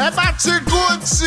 É Batigutsi!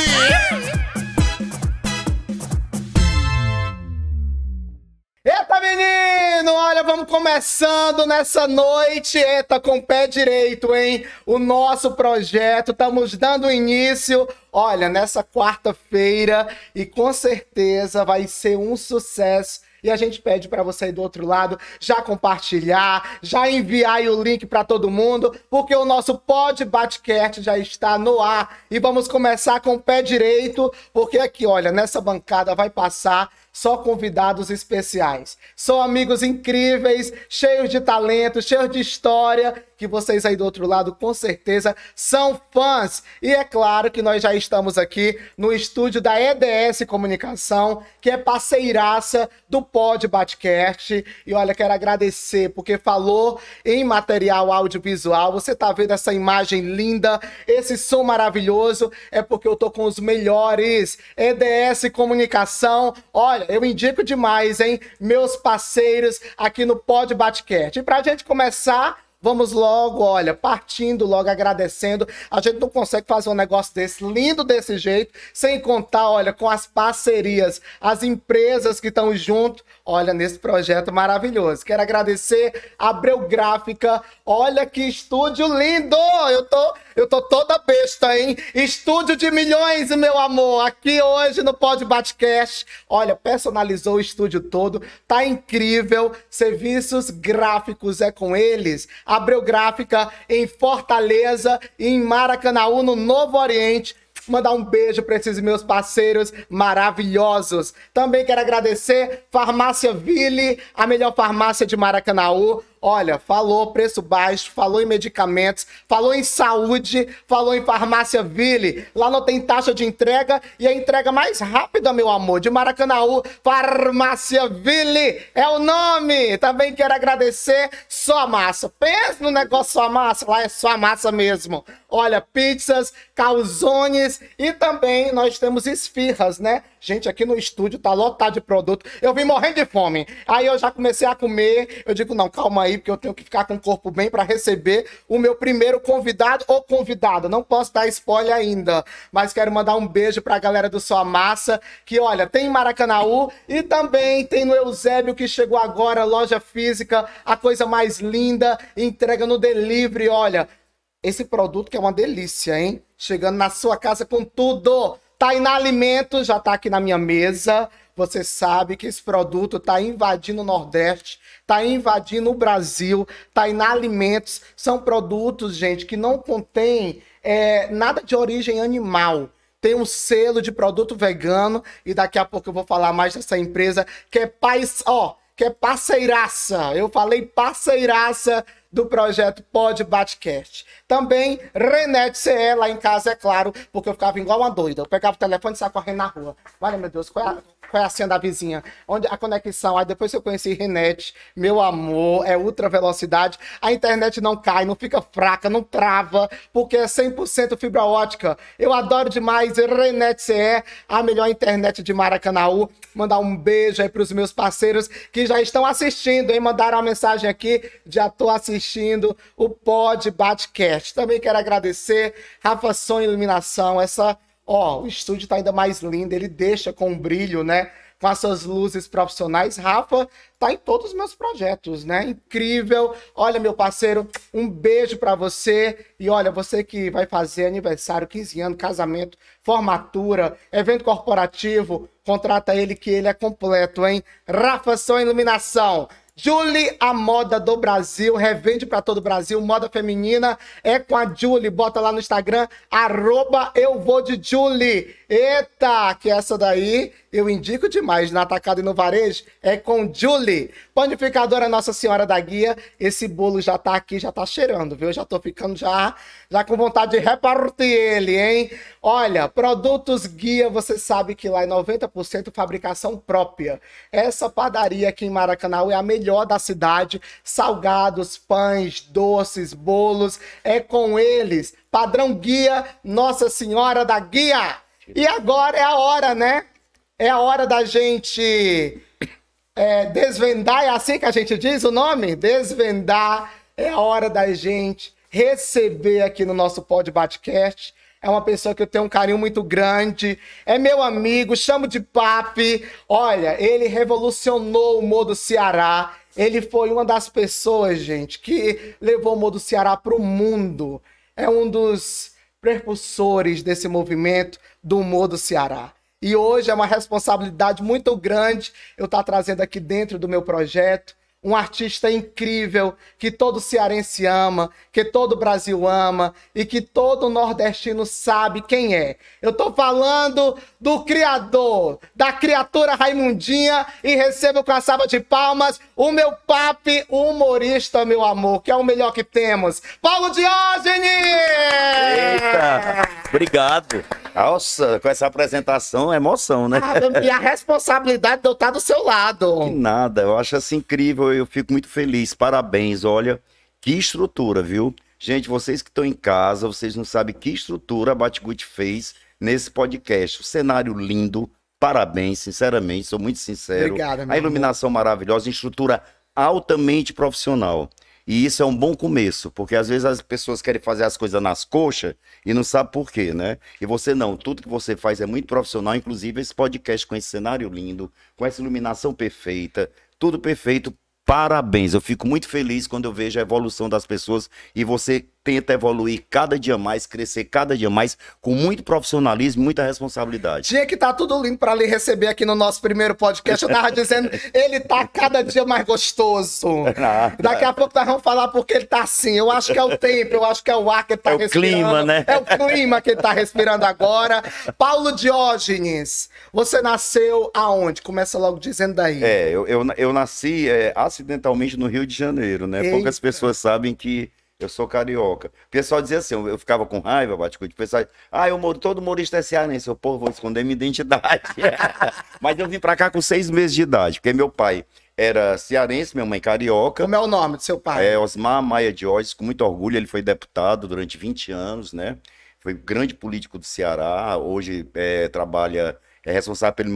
Eita, menino! Olha, vamos começando nessa noite, eita, com o pé direito, hein? O nosso projeto, estamos dando início, olha, nessa quarta-feira e com certeza vai ser um sucesso e a gente pede para você aí do outro lado já compartilhar, já enviar o link para todo mundo, porque o nosso Pod Batcast já está no ar. E vamos começar com o pé direito, porque aqui, olha, nessa bancada vai passar só convidados especiais, só amigos incríveis, cheios de talento, cheios de história que vocês aí do outro lado com certeza são fãs. E é claro que nós já estamos aqui no estúdio da EDS Comunicação, que é parceiraça do Pod Batcast. E olha, quero agradecer porque falou em material audiovisual. Você tá vendo essa imagem linda, esse som maravilhoso, é porque eu tô com os melhores EDS Comunicação. Olha, eu indico demais, hein? Meus parceiros aqui no Pod Batcast. E pra gente começar, Vamos logo, olha, partindo logo, agradecendo. A gente não consegue fazer um negócio desse lindo desse jeito, sem contar, olha, com as parcerias, as empresas que estão junto, olha, nesse projeto maravilhoso. Quero agradecer a Abreu Gráfica. Olha que estúdio lindo! Eu tô eu tô toda besta, hein? Estúdio de milhões, meu amor. Aqui hoje no Pod Batcast. Olha, personalizou o estúdio todo. Tá incrível. Serviços gráficos é com eles. Abreu Gráfica em Fortaleza e em Maracanaú, no Novo Oriente mandar um beijo para esses meus parceiros maravilhosos. Também quero agradecer Farmácia Ville, a melhor farmácia de Maracanaú, Olha, falou preço baixo, falou em medicamentos, falou em saúde, falou em farmácia Ville. Lá não tem taxa de entrega e a entrega mais rápida, meu amor, de Maracanaú, Farmácia Ville é o nome. Também quero agradecer só massa. Pensa no negócio só massa, lá é só massa mesmo. Olha, pizzas, calzones e também nós temos esfirras, né? Gente, aqui no estúdio tá lotado de produto. Eu vim morrendo de fome. Aí eu já comecei a comer. Eu digo, não, calma aí, porque eu tenho que ficar com o corpo bem para receber o meu primeiro convidado ou convidada. Não posso dar spoiler ainda, mas quero mandar um beijo pra galera do Sua Massa, que olha, tem em Maracanaú e também tem no Eusébio, que chegou agora, loja física, a coisa mais linda, entrega no delivery, olha. Esse produto que é uma delícia, hein? Chegando na sua casa com tudo. Tá na Alimentos já está aqui na minha mesa. Você sabe que esse produto está invadindo o Nordeste, está invadindo o Brasil, na tá Alimentos. São produtos, gente, que não contém é, nada de origem animal tem um selo de produto vegano e daqui a pouco eu vou falar mais dessa empresa que é pais, ó, que é parceiraça. Eu falei parceiraça do projeto Pod Batcast. Também Renete CE lá em casa, é claro, porque eu ficava igual uma doida. Eu pegava o telefone e saía correndo na rua. Olha, meu Deus, qual é a qual é a senha da vizinha, onde a conexão. Aí depois eu conheci Renete, meu amor, é ultra velocidade. A internet não cai, não fica fraca, não trava, porque é 100% fibra ótica. Eu adoro demais. Renete CE, a melhor internet de Maracanaú. Mandar um beijo aí para os meus parceiros que já estão assistindo, hein? Mandaram uma mensagem aqui, já tô assistindo o Pod Batcast. Também quero agradecer Rafa Som Iluminação, essa Ó, o estúdio tá ainda mais lindo, ele deixa com um brilho, né? Com as suas luzes profissionais. Rafa tá em todos os meus projetos, né? Incrível. Olha, meu parceiro, um beijo para você. E olha, você que vai fazer aniversário, 15 anos, casamento, formatura, evento corporativo, contrata ele que ele é completo, hein? Rafa São Iluminação. Julie, a moda do Brasil, revende para todo o Brasil, moda feminina é com a Julie. Bota lá no Instagram, arroba eu vou de Julie. Eita, que é essa daí eu indico demais na Atacado e no Varejo, é com Julie, panificadora Nossa Senhora da Guia. Esse bolo já tá aqui, já tá cheirando, viu? Já tô ficando já, já com vontade de repartir ele, hein? Olha, produtos Guia, você sabe que lá é 90% fabricação própria. Essa padaria aqui em Maracanã é a melhor da cidade. Salgados, pães, doces, bolos, é com eles. Padrão Guia, Nossa Senhora da Guia. E agora é a hora, né? É a hora da gente é, desvendar, é assim que a gente diz o nome? Desvendar. É a hora da gente receber aqui no nosso podcast. É uma pessoa que eu tenho um carinho muito grande. É meu amigo, chamo de papi. Olha, ele revolucionou o modo Ceará. Ele foi uma das pessoas, gente, que levou o modo Ceará para o mundo. É um dos precursores desse movimento do modo Ceará. E hoje é uma responsabilidade muito grande eu estar trazendo aqui dentro do meu projeto um artista incrível que todo cearense ama, que todo Brasil ama e que todo nordestino sabe quem é. Eu tô falando do criador, da criatura Raimundinha e recebo com a salva de palmas o meu papi humorista, meu amor, que é o melhor que temos. Paulo Diógenes! Eita! Obrigado. Nossa, com essa apresentação, é emoção, né? Ah, e a responsabilidade de eu estar do seu lado. Que nada, eu acho assim incrível eu, fico muito feliz. Parabéns, olha, que estrutura, viu? Gente, vocês que estão em casa, vocês não sabem que estrutura a Batgut fez nesse podcast. cenário lindo, parabéns, sinceramente, sou muito sincero. Obrigada, meu A iluminação amor. maravilhosa, estrutura altamente profissional. E isso é um bom começo, porque às vezes as pessoas querem fazer as coisas nas coxas e não sabe por quê, né? E você não, tudo que você faz é muito profissional, inclusive esse podcast com esse cenário lindo, com essa iluminação perfeita, tudo perfeito Parabéns, eu fico muito feliz quando eu vejo a evolução das pessoas e você tenta evoluir cada dia mais, crescer cada dia mais, com muito profissionalismo, muita responsabilidade. Tinha que estar tá tudo lindo para lhe receber aqui no nosso primeiro podcast. Eu tava dizendo, ele tá cada dia mais gostoso. Não, Daqui a pouco nós vamos falar porque ele tá assim. Eu acho que é o tempo, eu acho que é o ar que ele tá é respirando. É o clima, né? É o clima que ele tá respirando agora. Paulo Diógenes, você nasceu aonde? Começa logo dizendo daí. É, eu, eu, eu nasci é, acidentalmente no Rio de Janeiro, né? Eita. Poucas pessoas sabem que eu sou carioca. O pessoal dizia assim, eu ficava com raiva, Baticuti. O pessoal ah, eu moro, todo humorista é cearense. Eu, pô, vou esconder minha identidade. Mas eu vim pra cá com seis meses de idade, porque meu pai era cearense, minha mãe carioca. Como é o nome do seu pai? É Osmar Maia de Diógenes, com muito orgulho. Ele foi deputado durante 20 anos, né? Foi grande político do Ceará. Hoje é, trabalha é responsável pelo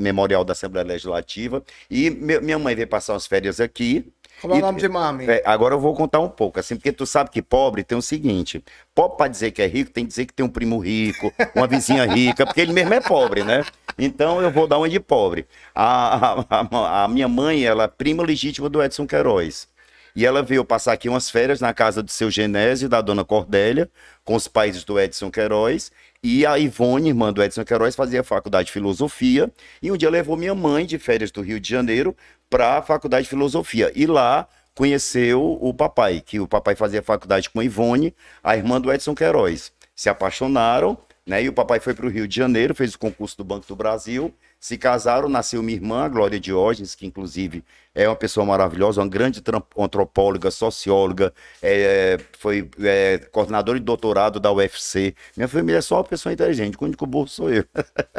memorial da Assembleia Legislativa. E minha mãe veio passar umas férias aqui, como é o nome de mami? É, agora eu vou contar um pouco, assim, porque tu sabe que pobre tem o seguinte: pobre para dizer que é rico, tem que dizer que tem um primo rico, uma vizinha rica, porque ele mesmo é pobre, né? Então eu vou dar uma de pobre. A, a, a, a minha mãe, ela é prima legítima do Edson Queiroz. E ela veio passar aqui umas férias na casa do seu Genésio, da dona Cordélia, com os pais do Edson Queiroz. E a Ivone, irmã do Edson Queiroz, fazia faculdade de filosofia. E um dia levou minha mãe de férias do Rio de Janeiro para a faculdade de filosofia. E lá conheceu o papai, que o papai fazia faculdade com a Ivone, a irmã do Edson Queiroz. Se apaixonaram, né? E o papai foi para o Rio de Janeiro, fez o concurso do Banco do Brasil se casaram, nasceu minha irmã, Glória Diógenes, que inclusive é uma pessoa maravilhosa, uma grande antropóloga, socióloga, é, é, foi é, coordenadora de doutorado da UFC. Minha família é só uma pessoa inteligente, o único burro sou eu.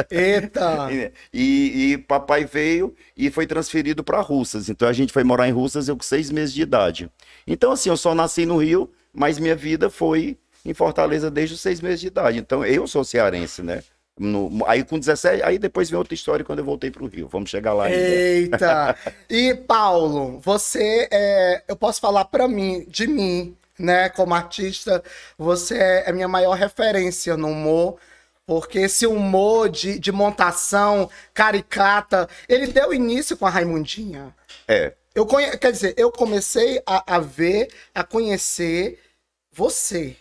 Eita! e, e, papai veio e foi transferido para Russas. Então a gente foi morar em Russas eu com seis meses de idade. Então assim, eu só nasci no Rio, mas minha vida foi em Fortaleza desde os seis meses de idade. Então eu sou cearense, né? No, aí com 17, aí depois vem outra história quando eu voltei para o Rio. Vamos chegar lá. Ainda. Eita! e Paulo, você é, eu posso falar para mim, de mim, né? Como artista, você é a minha maior referência no humor. Porque esse humor de, de montação, caricata, ele deu início com a Raimundinha. É. Eu conhe... Quer dizer, eu comecei a, a ver, a conhecer você.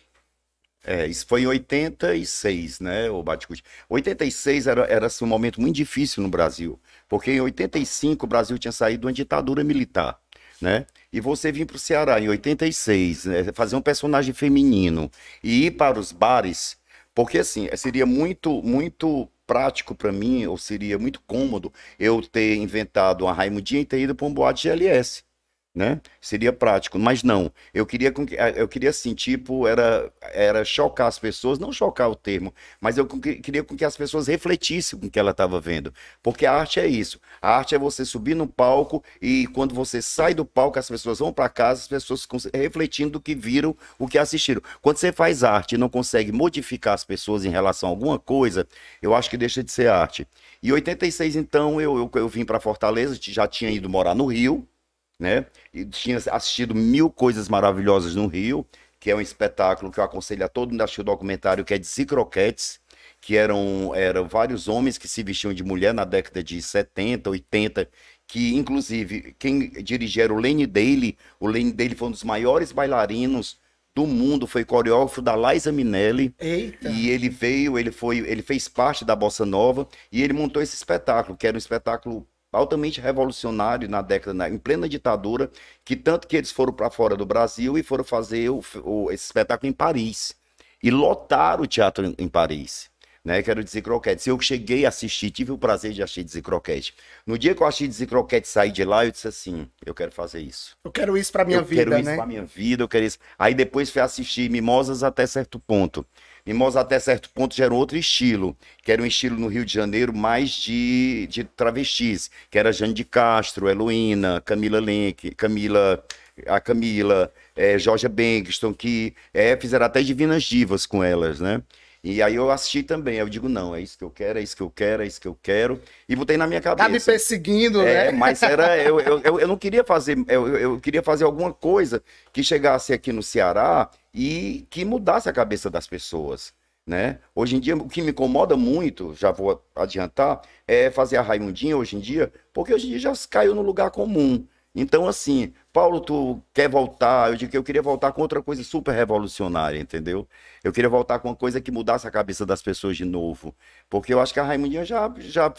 É, isso foi em 86, né, o Baticuti? 86 era, era assim, um momento muito difícil no Brasil, porque em 85 o Brasil tinha saído de uma ditadura militar, né? E você vir para o Ceará em 86, né, fazer um personagem feminino e ir para os bares, porque assim, seria muito, muito prático para mim, ou seria muito cômodo eu ter inventado uma Raimundinha e ter ido para um boate de LS né? Seria prático, mas não. Eu queria eh, eu queria assim, tipo, era era chocar as pessoas, não chocar o termo, mas eu queria com que as pessoas refletissem com o que ela estava vendo, porque a arte é isso. A arte é você subir no palco e quando você sai do palco, as pessoas vão para casa, as pessoas refletindo do que viram, o que assistiram. Quando você faz arte e não consegue modificar as pessoas em relação a alguma coisa, eu acho que deixa de ser arte. E 86 então eu eu, eu vim para Fortaleza, já tinha ido morar no Rio, né? E tinha assistido mil coisas maravilhosas no Rio, que é um espetáculo que eu aconselho a todo mundo assistir o documentário, que é de Cicroquetes, que eram, eram vários homens que se vestiam de mulher na década de 70, 80, que inclusive quem dirigia era o Lenny Daly, o Lenny Daly foi um dos maiores bailarinos do mundo, foi coreógrafo da Liza Minelli. Eita. E ele veio, ele foi, ele fez parte da Bossa Nova e ele montou esse espetáculo, que era um espetáculo altamente revolucionário na década, na, em plena ditadura, que tanto que eles foram para fora do Brasil e foram fazer o, o, esse espetáculo em Paris. E lotaram o teatro em, em Paris. Né, que era o Dizzy Croquete. Eu cheguei a assistir, tive o prazer de assistir Dizzy Croquete. No dia que eu assisti Dizzy Croquete saí de lá, eu disse assim, eu quero fazer isso. Eu quero isso pra minha eu vida, né? Eu quero isso né? pra minha vida, eu quero isso. Aí depois fui assistir Mimosas até certo ponto. E até certo ponto, gerou outro estilo, que era um estilo no Rio de Janeiro mais de, de travestis, que era Jane de Castro, Heloína, Camila Lenk, Camila, a Camila, é, Georgia Bengston, que é, fizeram até divinas divas com elas, né? E aí eu assisti também, eu digo, não, é isso que eu quero, é isso que eu quero, é isso que eu quero. E botei na minha cabeça. Tá me perseguindo, né? é, né? Mas era, eu, eu, eu, não queria fazer, eu, eu queria fazer alguma coisa que chegasse aqui no Ceará e que mudasse a cabeça das pessoas. Né? Hoje em dia, o que me incomoda muito, já vou adiantar, é fazer a Raimundinha hoje em dia, porque hoje em dia já caiu no lugar comum. Então, assim, Paulo, tu quer voltar? Eu digo que eu queria voltar com outra coisa super revolucionária, entendeu? Eu queria voltar com uma coisa que mudasse a cabeça das pessoas de novo. Porque eu acho que a Raimundinha já, já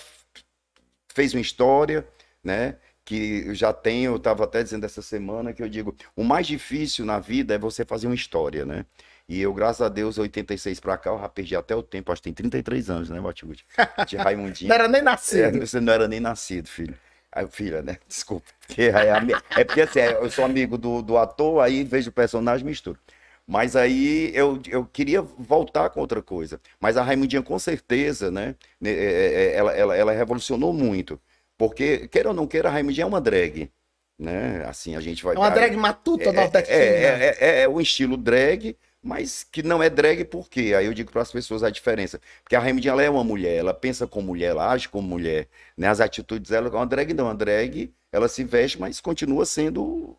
fez uma história, né? que eu já tenho, eu estava até dizendo essa semana, que eu digo, o mais difícil na vida é você fazer uma história, né? E eu, graças a Deus, 86 para cá, eu já perdi até o tempo, acho que tem 33 anos, né, Matilde? De Raimundinho. não era nem nascido. É, você não era nem nascido, filho. Aí, filha, né? Desculpa. Porque é, ami... é, porque assim, é, eu sou amigo do, do ator, aí vejo o personagem misturo. Mas aí eu, eu queria voltar com outra coisa. Mas a Raimundinha, com certeza, né? né é, é, ela, ela, ela revolucionou muito. Porque, queira ou não queira, a Raimundinha é uma drag. Né? Assim, a gente vai. É uma dar... drag matuta é, é nordestina. É, é, é, é estilo drag, mas que não é drag por quê? Aí eu digo para as pessoas a diferença. Porque a Raimundinha ela é uma mulher, ela pensa como mulher, ela age como mulher, né? As atitudes dela, uma drag não, uma drag, ela se veste, mas continua sendo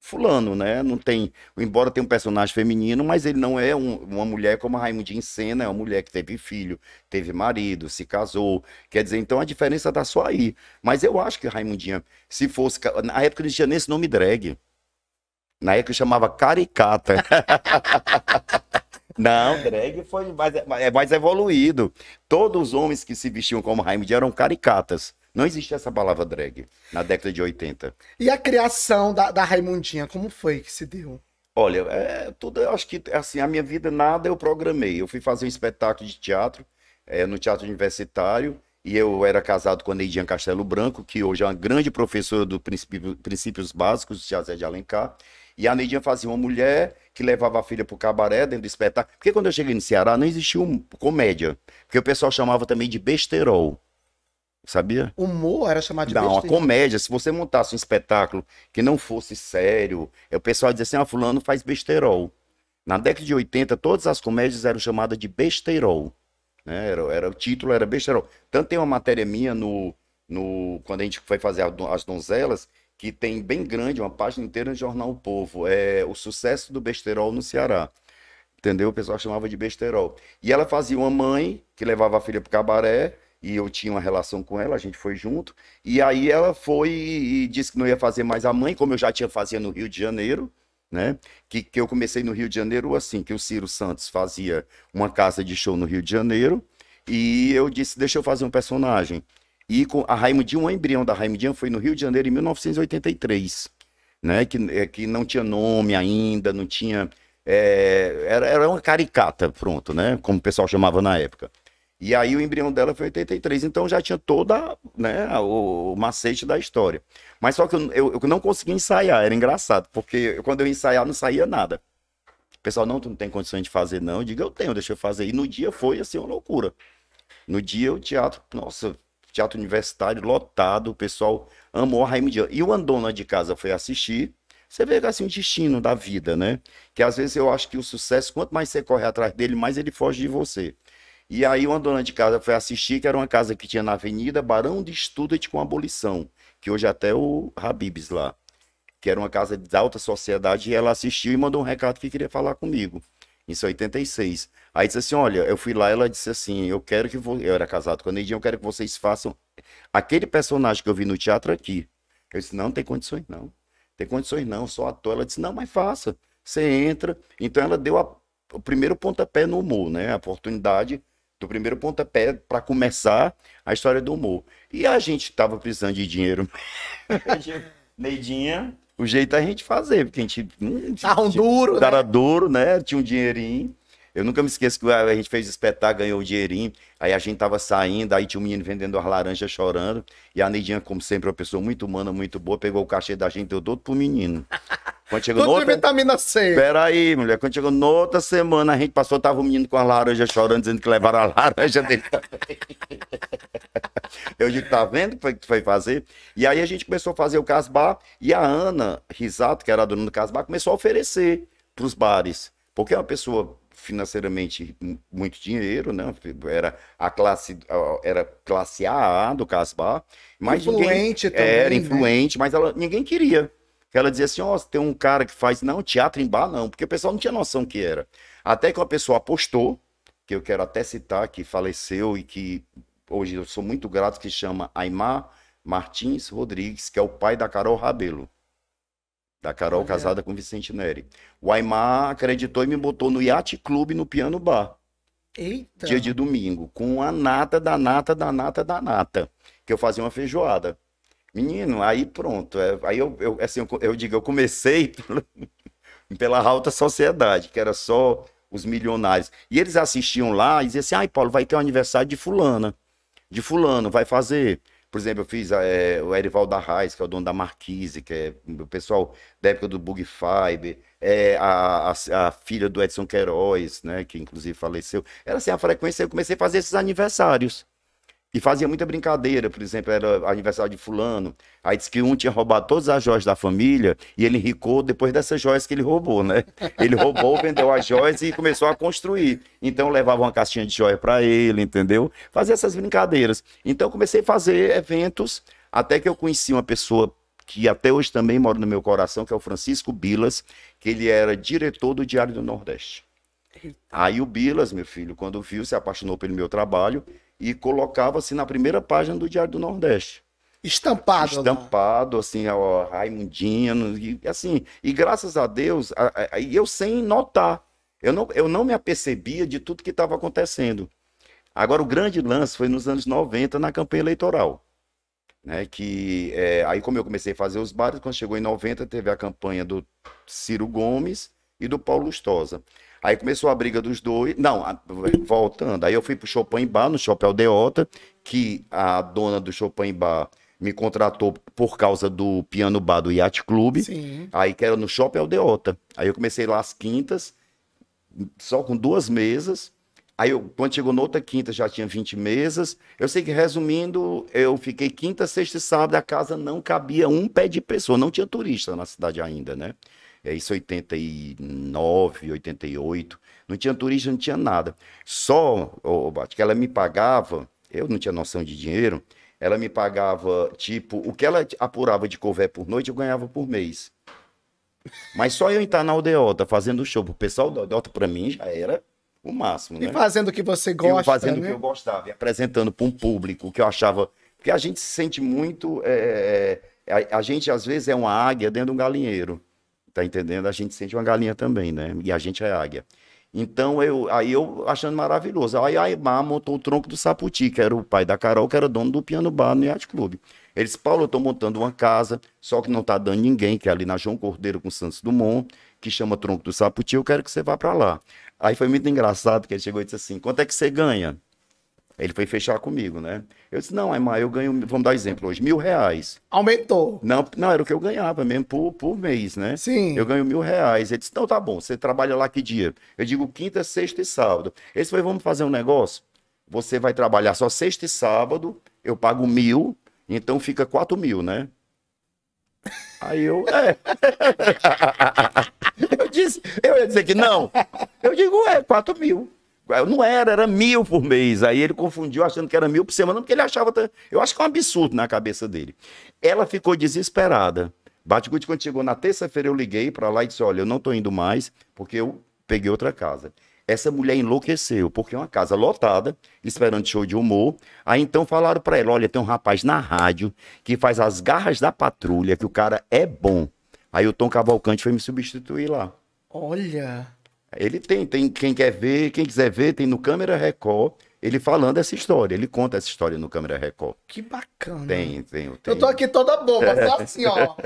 fulano, né? Não tem, embora tenha um personagem feminino, mas ele não é um, uma mulher como a Raimundinha Senna, é uma mulher que teve filho, teve marido, se casou. Quer dizer, então a diferença tá só aí. Mas eu acho que a Raimundinha, se fosse, na época não tinha nem esse nome drag. Na época chamava caricata. Não, drag foi mais, é, mais evoluído. Todos os homens que se vestiam como Raimundinha eram caricatas. Não existia essa palavra drag na década de 80. E a criação da, da Raimundinha, como foi que se deu? Olha, é, tudo, eu acho que assim, a minha vida nada eu programei. Eu fui fazer um espetáculo de teatro é, no Teatro Universitário e eu era casado com a Neidinha Castelo Branco, que hoje é uma grande professora dos princípio, princípios básicos de Zé de Alencar. E a Neidinha fazia uma mulher que levava a filha para o cabaré dentro do espetáculo. Porque quando eu cheguei no Ceará não existia um comédia, porque o pessoal chamava também de besterol. Sabia? Humor era chamado de Não, a comédia. Se você montasse um espetáculo que não fosse sério, é o pessoal dizia assim: ah, Fulano faz besterol. Na década de 80, todas as comédias eram chamadas de besterol. Né? Era, era, o título era besterol. Tanto tem uma matéria minha no, no quando a gente foi fazer As Donzelas, que tem bem grande, uma página inteira no jornal O Povo. É o sucesso do besterol no Ceará. Entendeu? O pessoal chamava de besterol. E ela fazia uma mãe que levava a filha para o cabaré e eu tinha uma relação com ela, a gente foi junto. E aí ela foi e disse que não ia fazer mais a mãe, como eu já tinha fazia no Rio de Janeiro, né? Que, que eu comecei no Rio de Janeiro assim, que o Ciro Santos fazia uma casa de show no Rio de Janeiro, e eu disse, deixa eu fazer um personagem. E com a Raimundinha, um embrião da Raimundinha foi no Rio de Janeiro em 1983, né? Que, é, que não tinha nome ainda, não tinha... É, era, era uma caricata, pronto, né? Como o pessoal chamava na época. E aí o embrião dela foi 83. Então já tinha toda né, o, o macete da história. Mas só que eu, eu, eu, não consegui ensaiar, era engraçado, porque quando eu ensaiava não saía nada. O pessoal, não, tu não tem condições de fazer, não. Eu digo, eu tenho, deixa eu fazer. E no dia foi assim uma loucura. No dia o teatro, nossa, teatro universitário lotado, o pessoal amou a Raim E o Andona de casa foi assistir. Você vê assim o destino da vida, né? Que às vezes eu acho que o sucesso, quanto mais você corre atrás dele, mais ele foge de você. E aí uma dona de casa foi assistir, que era uma casa que tinha na Avenida Barão de Student com abolição, que hoje é até o Habibs lá, que era uma casa de alta sociedade, e ela assistiu e mandou um recado que queria falar comigo. Isso 86. Aí disse assim: Olha, eu fui lá, ela disse assim: Eu quero que. Vo... Eu era casado com a Neidinha, eu quero que vocês façam aquele personagem que eu vi no teatro aqui. Eu disse: Não, não tem condições não. não tem condições não, só ator. Ela disse: Não, mas faça. Você entra. Então ela deu a... o primeiro pontapé no humor, né? A oportunidade do primeiro pontapé para começar a história do humor. E a gente tava precisando de dinheiro. Neidinha, o jeito é a gente fazer, porque a gente. Hum, tava duro, né? duro, né? Tinha um dinheirinho. Eu nunca me esqueço que a gente fez espetáculo, ganhou o dinheirinho, aí a gente tava saindo, aí tinha um menino vendendo as laranjas chorando, e a Neidinha, como sempre, uma pessoa muito humana, muito boa, pegou o cachê da gente, e deu todo pro menino. Quando chegou Tudo outra... vitamina C. Peraí, mulher, quando chegou na outra semana, a gente passou, tava o menino com a laranja chorando, dizendo que levaram a laranja dele também. Eu digo, tá vendo o que foi, foi fazer? E aí a gente começou a fazer o Casbah, e a Ana Risato, que era a dona do Casbah, começou a oferecer pros bares. Porque é uma pessoa financeiramente muito dinheiro, né? Era a classe, era classe A do Casbah, mas influente ninguém, também, era né? influente, né? mas ela, ninguém queria. Ela dizia assim, ó, oh, tem um cara que faz não teatro em bar não, porque o pessoal não tinha noção que era. Até que uma pessoa apostou, que eu quero até citar, que faleceu e que hoje eu sou muito grato, que chama Aimar Martins Rodrigues, que é o pai da Carol Rabelo da Carol casada com Vicente Neri. O Aymar acreditou e me botou no Yacht Clube no Piano Bar. Eita. Dia de domingo, com a nata da nata da nata da nata, que eu fazia uma feijoada. Menino, aí pronto, é, aí eu, eu assim, eu, eu, digo, eu comecei pela, pela alta sociedade, que era só os milionários. E eles assistiam lá e diziam assim: "Ai, Paulo, vai ter o um aniversário de fulana. De fulano vai fazer por exemplo, eu fiz é, o da Raiz que é o dono da Marquise, que é o pessoal da época do Bug Fiber, é, a, a, a, filha do Edson Queiroz, né, que inclusive faleceu. Era assim a frequência, eu comecei a fazer esses aniversários. E fazia muita brincadeira, por exemplo, era aniversário de fulano. Aí disse que um tinha roubado todas as joias da família e ele enricou depois dessas joias que ele roubou, né? Ele roubou, vendeu as joias e começou a construir. Então levava uma caixinha de joia para ele, entendeu? Fazia essas brincadeiras. Então comecei a fazer eventos até que eu conheci uma pessoa que até hoje também mora no meu coração, que é o Francisco Bilas, que ele era diretor do Diário do Nordeste. Aí o Bilas, meu filho, quando viu, se apaixonou pelo meu trabalho e colocava-se assim, na primeira página do Diário do Nordeste. Estampado. Né? Estampado, assim, ó, Raimundinho, e, assim, e graças a Deus, a, a, eu sem notar, eu não, eu não me apercebia de tudo que estava acontecendo. Agora, o grande lance foi nos anos 90, na campanha eleitoral. Né, que é, aí como eu comecei a fazer os bares, quando chegou em 90 teve a campanha do Ciro Gomes e do Paulo Lustosa. Aí começou a briga dos dois. Não, voltando. Aí eu fui pro Chopin Bar, no Chopin Aldeota, que a dona do Chopin Bar me contratou por causa do piano bar do Yacht Club. Sim. Aí que era no Shopping Aldeota. Aí eu comecei lá às quintas, só com duas mesas. Aí eu, quando chegou na outra quinta já tinha 20 mesas. Eu sei que resumindo, eu fiquei quinta, sexta e sábado, a casa não cabia um pé de pessoa, não tinha turista na cidade ainda, né? É isso 89, 88. Não tinha turista, não tinha nada. Só, oh, Bate, que ela me pagava, eu não tinha noção de dinheiro, ela me pagava, tipo, o que ela apurava de cové por noite, eu ganhava por mês. Mas só eu entrar na aldeota fazendo show pro pessoal da aldeota, pra mim, já era o máximo, né? E fazendo o que você gosta, E fazendo né? o que eu gostava, e apresentando para um público que eu achava... Porque a gente se sente muito... É, é, é, a, a, gente, às vezes, é uma águia dentro de um galinheiro. Tá entendendo? A gente sente uma galinha também, né? E a gente é águia. Então eu, aí eu achando maravilhoso. Aí a Emar montou o tronco do Saputi, que era o pai da Carol, que era dono do piano bar no Yacht Club. Ele disse, Paulo, eu tô montando uma casa, só que não tá dando ninguém, que é ali na João Cordeiro com Santos Dumont, que chama Tronco do Saputi, eu quero que você vá para lá. Aí foi muito engraçado que ele chegou e disse assim: "Quanto é que você ganha?" ele foi fechar comigo, né? Eu disse, não, Emma, eu ganho, vamos dar exemplo hoje, mil reais. Aumentou. Não, não era o que eu ganhava mesmo por, por mês, né? Sim. Eu ganho mil reais. Ele disse, então tá bom, você trabalha lá que dia? Eu digo, quinta, sexta e sábado. Ele disse, vamos fazer um negócio? Você vai trabalhar só sexta e sábado, eu pago mil, então fica quatro mil, né? Aí eu, é. eu disse, eu ia dizer que não. Eu digo, é, quatro mil. Não era, era mil por mês. Aí ele confundiu achando que era mil por semana, porque ele achava. Eu acho que é um absurdo na cabeça dele. Ela ficou desesperada. Batgut, quando chegou na terça-feira, eu liguei para lá e disse: Olha, eu não estou indo mais, porque eu peguei outra casa. Essa mulher enlouqueceu, porque é uma casa lotada, esperando show de humor. Aí então falaram para ela: Olha, tem um rapaz na rádio que faz as garras da patrulha, que o cara é bom. Aí o Tom Cavalcante foi me substituir lá. Olha. Ele tem, tem quem quer ver, quem quiser ver, tem no Câmera Record ele falando essa história. Ele conta essa história no Câmera Record. Que bacana. Tem, tem, tem. Eu tô aqui toda boba, tá só assim, ó.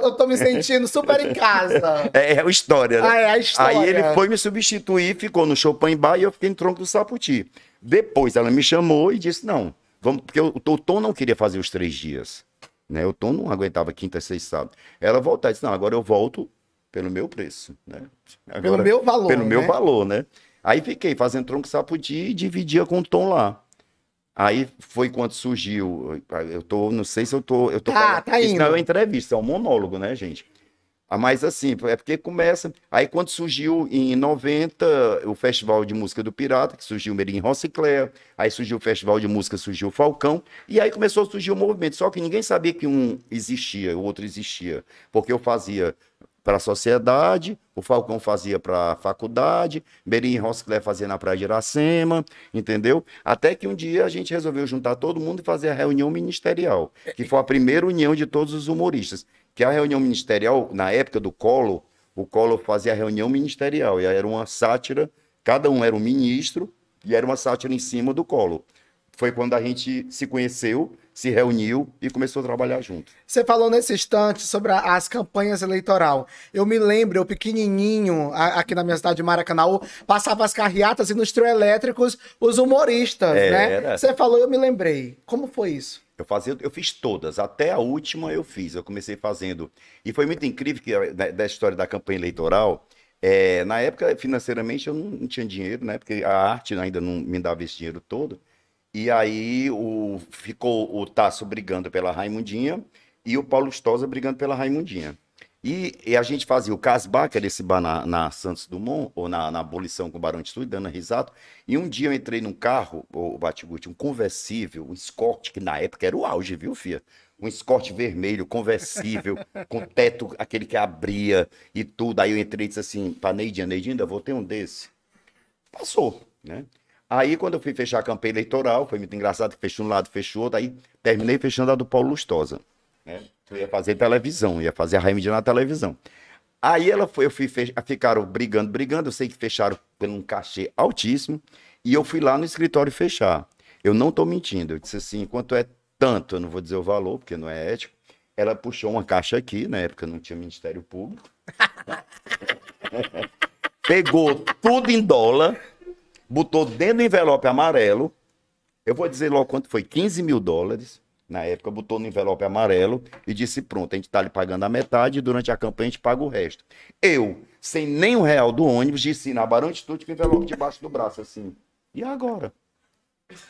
Eu tô me sentindo super em casa. É, é a história, né? Ah, é a história. Aí ele foi me substituir, ficou no Chopin Bar e eu fiquei em tronco do Saputi. Depois ela me chamou e disse: não, vamos, porque o, o Tom não queria fazer os três dias. Né? O Tom não aguentava quinta, sexta, sábado. Ela voltar e disse: não, agora eu volto pelo meu preço, né? Agora, pelo meu valor. Pelo né? meu valor, né? Aí fiquei fazendo tronco sapudi e dividia com o Tom lá. Aí foi quando surgiu. Eu tô, não sei se eu tô. Eu tô tá, falando, tá indo. Isso não é uma entrevista, é um monólogo, né, gente? Ah, mas assim, é porque começa. Aí quando surgiu em 90 o Festival de Música do Pirata, que surgiu o Merim Rocicler, aí surgiu o Festival de Música, surgiu o Falcão, e aí começou a surgir o movimento. Só que ninguém sabia que um existia, o outro existia. Porque eu fazia para a sociedade, o Falcão fazia para a faculdade, Merim e fazia na Praia de Iracema, entendeu? Até que um dia a gente resolveu juntar todo mundo e fazer a reunião ministerial, que foi a primeira união de todos os humoristas. Que a reunião ministerial, na época do Colo, o Colo fazia a reunião ministerial, e era uma sátira, cada um era um ministro, e era uma sátira em cima do Colo. Foi quando a gente se conheceu, se reuniu e começou a trabalhar junto. Você falou nesse instante sobre a, as campanhas eleitoral. Eu me lembro, eu pequenininho, a, aqui na minha cidade de Maracanã, passava as carreatas e nos elétricos os humoristas, é, né? Era... Você falou, eu me lembrei. Como foi isso? Eu fazia, eu fiz todas, até a última eu fiz. Eu comecei fazendo e foi muito incrível que né, da, da história da campanha eleitoral. É, na época, financeiramente, eu não, não tinha dinheiro, né? Porque a arte ainda não me dava esse dinheiro todo. E aí o, ficou o Tasso brigando pela Raimundinha e o Paulo Stosa brigando pela Raimundinha. E, e, a gente fazia o Casbah, que era esse bar na, na Santos Dumont, ou na, na abolição com o Barão de Estúdio, dando risato. E um dia eu entrei num carro, o Batigut, um conversível, um Escort, que na época era o auge, viu, Fia? Um Escort vermelho, conversível, com teto, aquele que abria e tudo. Aí eu entrei e disse assim, pra Neidinha, Neidinha, ainda vou ter um desse. Passou, né? Aí, quando eu fui fechar a campanha eleitoral, foi muito engraçado fechou um lado, fechou outro, aí terminei fechando a do Paulo Lustosa. Né? Eu ia fazer televisão, ia fazer a Raimídia na televisão. Aí ela foi, eu fui fech... ficaram brigando, brigando, eu sei que fecharam por um cachê altíssimo, e eu fui lá no escritório fechar. Eu não estou mentindo, eu disse assim, quanto é tanto, eu não vou dizer o valor, porque não é ético. Ela puxou uma caixa aqui, na época não tinha Ministério Público. Pegou tudo em dólar botou dentro do envelope amarelo. Eu vou dizer logo quanto foi: 15 mil dólares. Na época, botou no envelope amarelo e disse: pronto, a gente está lhe pagando a metade e durante a campanha a gente paga o resto. Eu, sem nem um real do ônibus, disse na Barão de Estúdio com o envelope debaixo do braço, assim. E agora?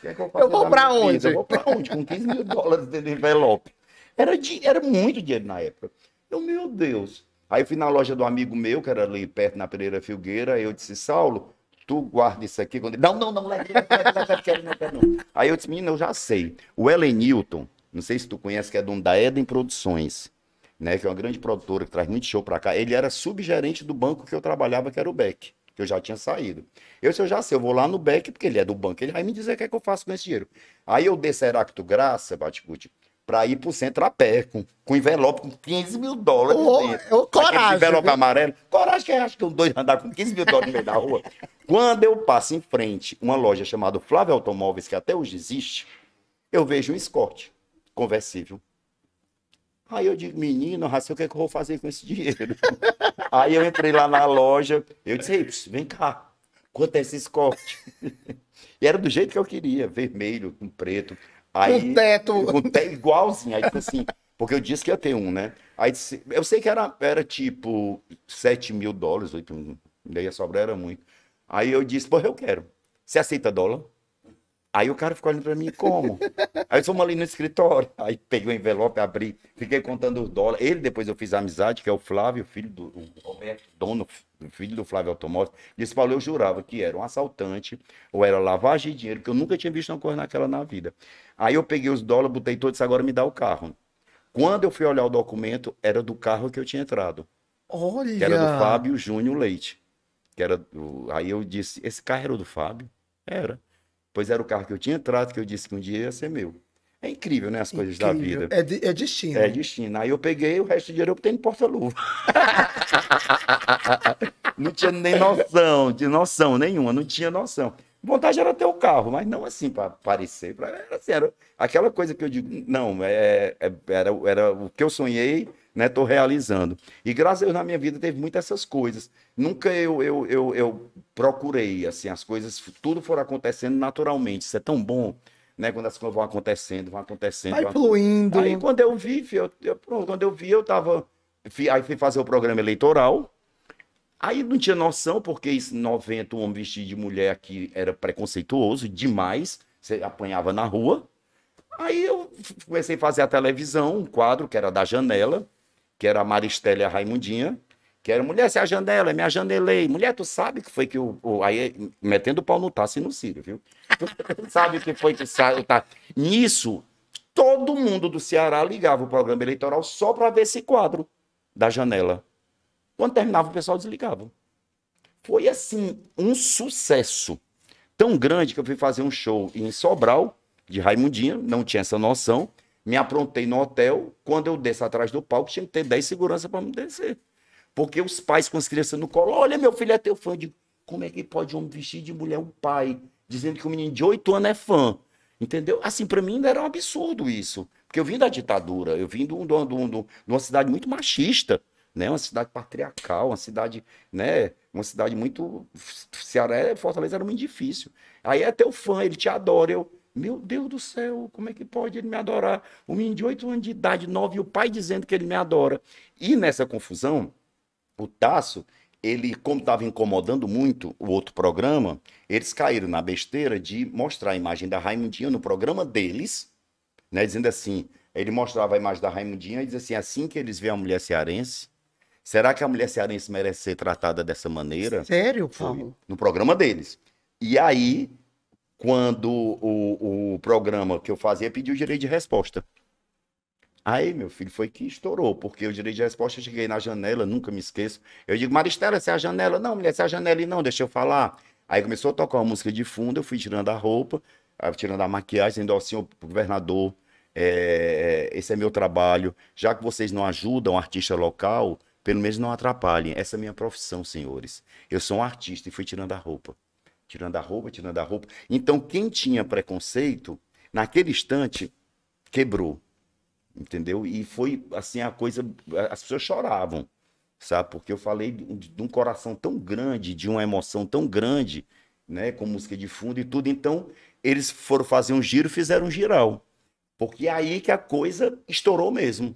É eu, eu, vou pra onde? Eu vou para onde? Com 15 mil dólares dentro do envelope. Era, de era muito dinheiro na época. Eu, meu Deus. Aí eu fui na loja do amigo meu, que era ali perto na Pereira Filgueira, eu disse, Saulo, tu guarda isso aqui. Quando... Não, não, não, leve, não. Aí eu disse, menino, eu já sei. O Ellen Newton, não sei se tu conhece, que é dono da Eden Produções, né? Que é uma grande produtora que traz muito show pra cá. Ele era subgerente do banco que eu trabalhava, que era o Beck. Que eu já tinha saído. Eu disse, eu já sei, eu vou lá no Beck, porque ele é do banco. Ele vai me dizer o que é que eu faço com esse dinheiro. Aí eu dei Seracto Graça, Baticuti, para ir para o centro a pé, com, com envelope com 15 mil dólares oh, dentro. Oh, coragem. Aquele envelope viu? amarelo. Coragem que acha que um dois andar com 15 mil dólares no meio da rua. Quando eu passo em frente uma loja chamada Flávio Automóveis, que até hoje existe, eu vejo um escorte conversível. Aí eu digo, menino, Raci, o que, é que eu vou fazer com esse dinheiro? Aí eu entrei lá na loja, eu disse, Ei, vem cá, quanto é esse escorte? E era do jeito que eu queria, vermelho com preto. Aí, com teto. Com teto igualzinho. Aí tipo assim, porque eu disse que ia ter um, né? Aí eu sei que era, era tipo 7 mil dólares, 8 mil. Daí a sobra era muito. Aí eu disse, pô, eu quero. Você aceita dólar? Aí o cara ficou olhando para mim, como? Aí fomos ali no escritório. Aí peguei o envelope, abri, fiquei contando os dólares. Ele, depois eu fiz amizade, que é o Flávio, filho do Roberto, dono, filho do Flávio Automóvel. Disse, Paulo, eu jurava que era um assaltante, ou era lavagem de dinheiro, que eu nunca tinha visto uma coisa naquela na vida. Aí eu peguei os dólares, botei todos, agora me dá o carro. Quando eu fui olhar o documento, era do carro que eu tinha entrado. Olha! Que era do Fábio Júnior Leite. Que era do... Aí eu disse, esse carro era do Fábio? Era. Pois era o carro que eu tinha entrado, que eu disse que um dia ia ser meu. É incrível, né? As coisas incrível. da vida. É, de, é destino. É destino. Aí eu peguei o resto do dinheiro eu botei no porta-luva. não tinha nem noção, de noção nenhuma, não tinha noção. Vontade era ter o carro, mas não assim para parecer. era, assim, era aquela coisa que eu digo, não, é, é era, era o que eu sonhei né? Estou realizando. E graças a Deus na minha vida teve muitas essas coisas. Nunca eu, eu, eu, eu procurei, assim, as coisas, tudo foram acontecendo naturalmente. Isso é tão bom, né? Quando as coisas vão acontecendo, vão acontecendo. Vai fluindo. Aí quando eu vi, eu, eu, quando eu vi, eu tava. Aí fui fazer o programa eleitoral. Aí não tinha noção, porque em 90 um homem vestido de mulher aqui era preconceituoso demais. Você apanhava na rua. Aí eu comecei a fazer a televisão, um quadro que era da janela que era a Maristélia Raimundinha, que era mulher, se é a janela, é minha janelei. Mulher, tu sabe que foi que o. o aí, metendo o pau no Tassi e no Ciro, viu? Tu sabe que foi que saiu. Tá. Nisso, todo mundo do Ceará ligava o programa eleitoral só para ver esse quadro da janela. Quando terminava, o pessoal desligava. Foi assim, um sucesso tão grande que eu fui fazer um show em Sobral, de Raimundinha, não tinha essa noção. Me aprontei no hotel. Quando eu desço atrás do palco, tinha que ter 10 segurança para me descer. Porque os pais com as crianças no colo, olha, meu filho é teu fã. Eu digo, como é que pode homem vestir de mulher um pai, dizendo que um menino de 8 anos é fã? Entendeu? Assim, para mim ainda era um absurdo isso. Porque eu vim da ditadura, eu vim de, um, de, um, de uma cidade muito machista, né? Uma cidade patriarcal, uma cidade, né? Uma cidade muito... Ceará, é, Fortaleza era muito difícil. Aí é teu fã, ele te adora. Eu, meu Deus do céu, como é que pode ele me adorar? Um menino de oito anos de idade, nove e o pai dizendo que ele me adora. E nessa confusão, o Tasso, ele, como estava incomodando muito o outro programa, eles caíram na besteira de mostrar a imagem da Raimundinha no programa deles, né? Dizendo assim, ele mostrava a imagem da Raimundinha e dizia assim, assim que eles veem a mulher cearense, será que a mulher cearense merece ser tratada dessa maneira? Sério, Paulo? No programa deles. E aí, quando o, o programa que eu fazia pediu direito de resposta. Aí, meu filho, foi que estourou, porque o direito de resposta, eu cheguei na janela, nunca me esqueço. Eu digo, Maristela, essa é a janela? Não, mulher, essa é a janela e não, deixa eu falar. Aí começou a tocar uma música de fundo, eu fui tirando a roupa, tirando a maquiagem, dizendo assim, governador, é, é, esse é meu trabalho, já que vocês não ajudam o artista local, pelo menos não atrapalhem. Essa é a minha profissão, senhores. Eu sou um artista e fui tirando a roupa tirando a roupa, tirando a roupa. Então, quem tinha preconceito, naquele instante, quebrou. Entendeu? E foi assim a coisa. As pessoas choravam, sabe? Porque eu falei de, de um coração tão grande, de uma emoção tão grande, né? Com música de fundo e tudo. Então, eles foram fazer um giro fizeram um giral. Porque é aí que a coisa estourou mesmo.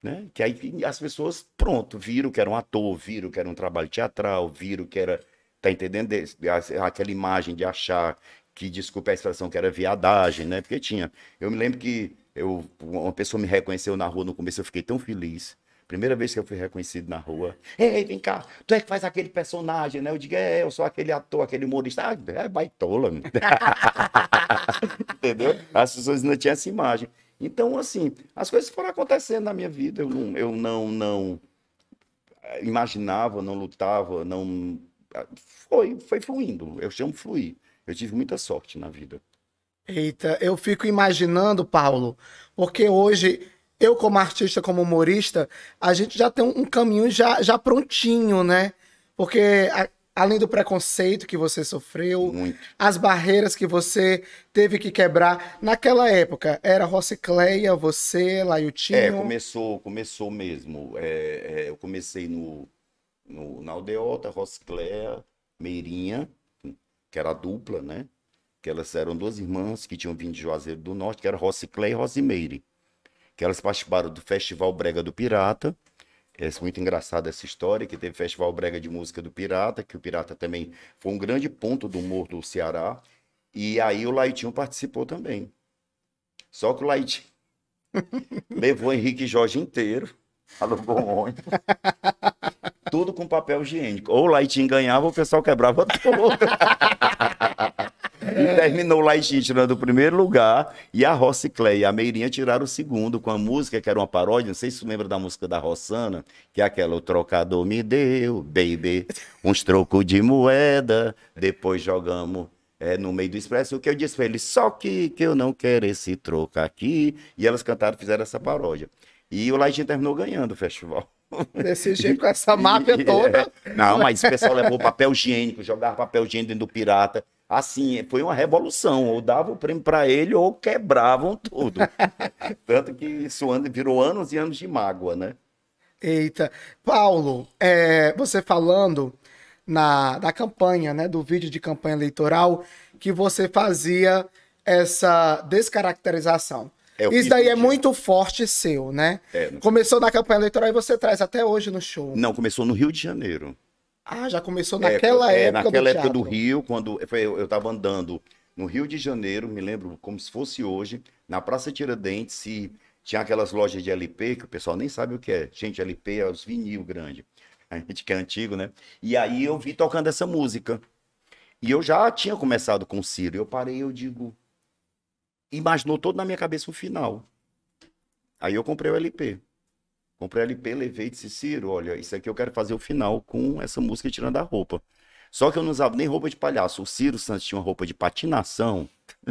Né? Que aí as pessoas, pronto, viram que era um ator, viram que era um trabalho teatral, viram que era Tá entendendo? Aquela imagem de achar que, desculpa a expressão, que era viadagem, né? Porque tinha. Eu me lembro que eu, uma pessoa me reconheceu na rua no começo, eu fiquei tão feliz. Primeira vez que eu fui reconhecido na rua. Ei, vem cá, tu é que faz aquele personagem, né? Eu digo, é, eu sou aquele ator, aquele humorista. Ah, é baitola. Né? Entendeu? As pessoas não tinham essa imagem. Então, assim, as coisas foram acontecendo na minha vida. Eu não, eu não, não eh, imaginava, não lutava, não ah, foi, foi fluindo. Eu chamo fluir. Eu tive muita sorte na vida. Eita, eu fico imaginando, Paulo, porque hoje eu como artista, como humorista, a gente já tem um caminho já, já prontinho, né? Porque a, além do preconceito que você sofreu, Muito. as barreiras que você teve que quebrar, naquela época era Rocicleia, você, Laiutinho? É, começou, começou mesmo. É, é, eu comecei no no, na Aldeota, Roscléa, Meirinha, que era a dupla, né? Que elas eram duas irmãs que tinham vindo de Juazeiro do Norte, que era Roscléa e Rosimeire. Que elas participaram do Festival Brega do Pirata. É muito engraçada essa história, que teve Festival Brega de Música do Pirata, que o Pirata também foi um grande ponto do humor do Ceará. E aí o Laitinho participou também. Só que o Laitinho levou Henrique Jorge inteiro, alugou um ônibus tudo com papel higiênico. Ou o Lightin ganhava, ou o pessoal quebrava tudo. e terminou o Lightin tirando o primeiro lugar e a Clay e a Meirinha tiraram o segundo com a música que era uma paródia. Não sei se você lembra da música da Rossana, que é aquela: O trocador me deu, baby, uns trocos de moeda, depois jogamos é, no meio do expresso, o que eu disse para ele, só que, que eu não quero esse troco aqui. E elas cantaram, fizeram essa paródia. E o Lightin terminou ganhando o festival. Desse jeito, com essa máfia é. toda. Não, mas o pessoal levou papel higiênico, jogava papel higiênico dentro do pirata. Assim, foi uma revolução. Ou dava o prêmio para ele ou quebravam tudo. Tanto que isso virou anos e anos de mágoa, né? Eita. Paulo, é, você falando na, da campanha, né, do vídeo de campanha eleitoral, que você fazia essa descaracterização. É, Isso daí é muito forte seu, né? É, no... Começou na campanha eleitoral e você traz até hoje no show. Não, começou no Rio de Janeiro. Ah, já começou naquela é, é época. É, naquela do época teatro. do Rio, quando eu estava andando no Rio de Janeiro, me lembro como se fosse hoje, na Praça Tiradentes, e tinha aquelas lojas de LP, que o pessoal nem sabe o que é. Gente, LP é os vinil grande. A gente que é antigo, né? E aí eu vi tocando essa música. E eu já tinha começado com o Ciro. Eu parei, eu digo, imaginou todo na minha cabeça o final. Aí eu comprei o LP. Comprei o LP, levei e disse, Ciro, olha, isso aqui eu quero fazer o final com essa música tirando a roupa. Só que eu não usava nem roupa de palhaço. O Ciro Santos tinha uma roupa de patinação,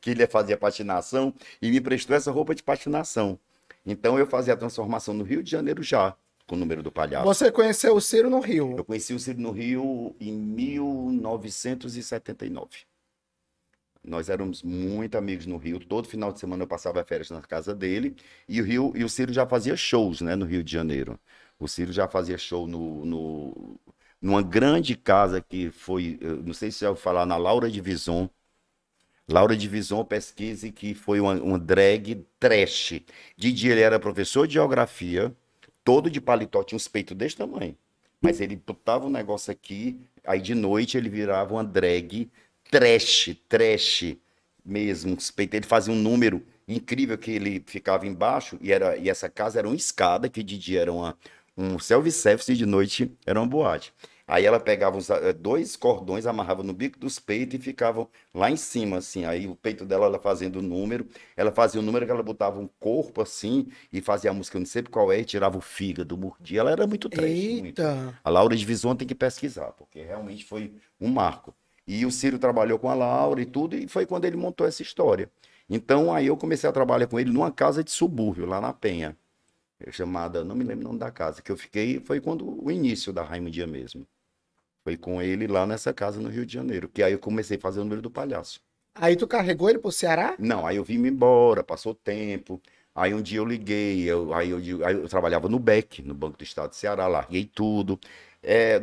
que ele fazia patinação, e me prestou essa roupa de patinação. Então eu fazia a transformação no Rio de Janeiro já, com o número do palhaço. Você conheceu o Ciro no Rio? Eu conheci o Ciro no Rio em 1979. Nós éramos muito amigos no Rio. Todo final de semana eu passava férias na casa dele. E o Rio e o Ciro já fazia shows, né, no Rio de Janeiro. O Ciro já fazia show no, no numa grande casa que foi, não sei se eu falar, na Laura de Vison. Laura de Vison pesquise que foi uma, uma drag trash. de dia ele era professor de geografia, todo de paletó, tinha uns peitos desse tamanho. Mas ele botava um negócio aqui, aí de noite ele virava uma drag trash, trash mesmo. Ele fazia um número incrível que ele ficava embaixo e, era, e essa casa era uma escada, que de dia era uma, um self-service e de noite era uma boate. Aí ela pegava uns eh, dois cordões, amarrava no bico dos peitos e ficavam lá em cima, assim. Aí o peito dela, ela fazendo o número, ela fazia o número que ela botava um corpo assim e fazia a música, eu não sei qual é, e tirava o fígado, mordia. Ela era muito trash. A Laura de Visão tem que pesquisar, porque realmente foi um marco. E o Ciro trabalhou com a Laura e tudo, e foi quando ele montou essa história. Então aí eu comecei a trabalhar com ele numa casa de subúrbio, lá na Penha. Chamada, não me lembro o nome da casa, que eu fiquei, foi quando o início da Raimundia mesmo. Foi com ele lá nessa casa no Rio de Janeiro, que aí eu comecei a fazer o número do palhaço. Aí tu carregou ele pro Ceará? Não, aí eu vim embora, passou tempo. Aí um dia eu liguei, eu, aí, eu, aí eu trabalhava no BEC, no Banco do Estado do Ceará, larguei tudo é,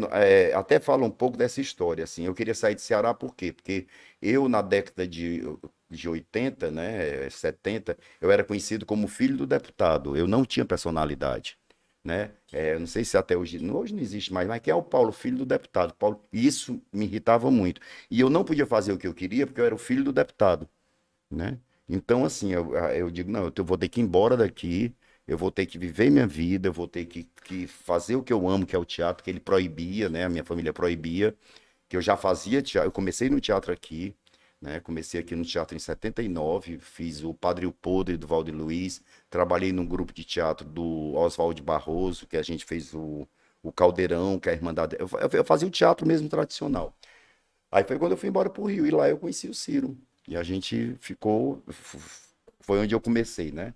é, até fala um pouco dessa história, assim. Eu queria sair de Ceará por quê? Porque eu, na década de, de 80, né, 70, eu era conhecido como filho do deputado. Eu não tinha personalidade, né? É, não sei se até hoje, não, hoje não existe mais, mas que é o Paulo, filho do deputado. Paulo, e isso me irritava muito. E eu não podia fazer o que eu queria porque eu era o filho do deputado, né? Então, assim, eu, ah, eu digo, não, eu vou ter que ir embora daqui, eu vou ter que viver minha vida, eu vou ter que, que fazer o que eu amo, que é o teatro, que ele proibia, né? A minha família proibia, que eu já fazia teatro. Eu comecei no teatro aqui, né? Comecei aqui no teatro em 79, fiz o Padre o Podre do Valdir Luiz, trabalhei num grupo de teatro do Oswaldo Barroso, que a gente fez o, o Caldeirão, que é a Irmandade. Eu, eu fazia o teatro mesmo tradicional. Aí foi quando eu fui embora pro Rio, e lá eu conheci o Ciro. E a gente ficou. Foi onde eu comecei, né?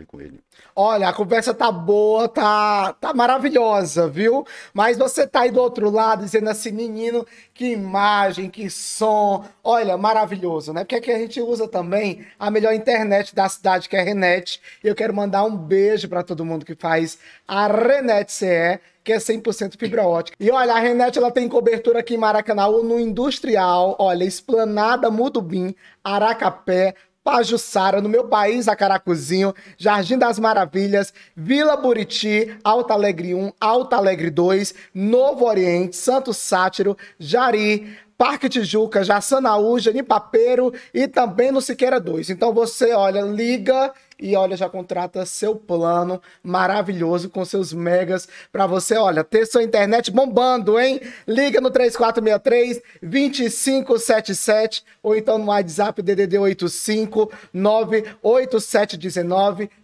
foi com ele. Olha, a conversa tá boa, tá, tá maravilhosa, viu? Mas você tá aí do outro lado dizendo assim, menino, que imagem, que som. Olha, maravilhoso, né? Porque aqui a gente usa também a melhor internet da cidade, que é a Renet. E eu quero mandar um beijo para todo mundo que faz a Renet CE que é 100% fibra ótica. E olha, a Renete ela tem cobertura aqui em Maracanã, no Industrial, olha, Esplanada Mudubim, Aracapé, Pajuçara, no meu país, a Caracuzinho, Jardim das Maravilhas, Vila Buriti, Alta Alegre 1, Alta Alegre 2, Novo Oriente, Santo Sátiro, Jari, Parque Tijuca, Jaçanaú, Janipapeiro e também no Siqueira 2. Então você, olha, liga e olha, já contrata seu plano maravilhoso com seus megas para você, olha, ter sua internet bombando, hein? Liga no 3463 2577 ou então no WhatsApp DDD 85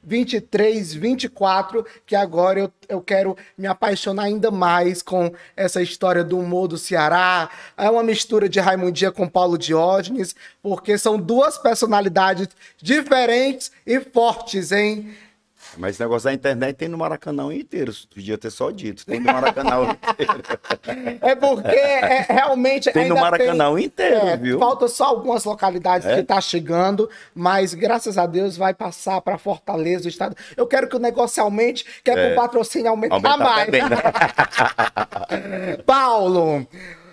23, 24, que agora eu, eu quero me apaixonar ainda mais com essa história do humor do Ceará. É uma mistura de Raimundia com Paulo Diógenes, porque são duas personalidades diferentes e fortes, hein? Mas esse negócio da internet tem no Maracanã inteiro. Podia ter só dito. Tem no Maracanã inteiro. é porque é, é, realmente. Tem no Maracanã tem, inteiro, é, viu? Falta só algumas localidades é. que tá chegando, mas graças a Deus vai passar para Fortaleza, o estado. Eu quero que o negócio aumente, é, que o patrocínio aumente aumentar né? mais. Também, né? Paulo,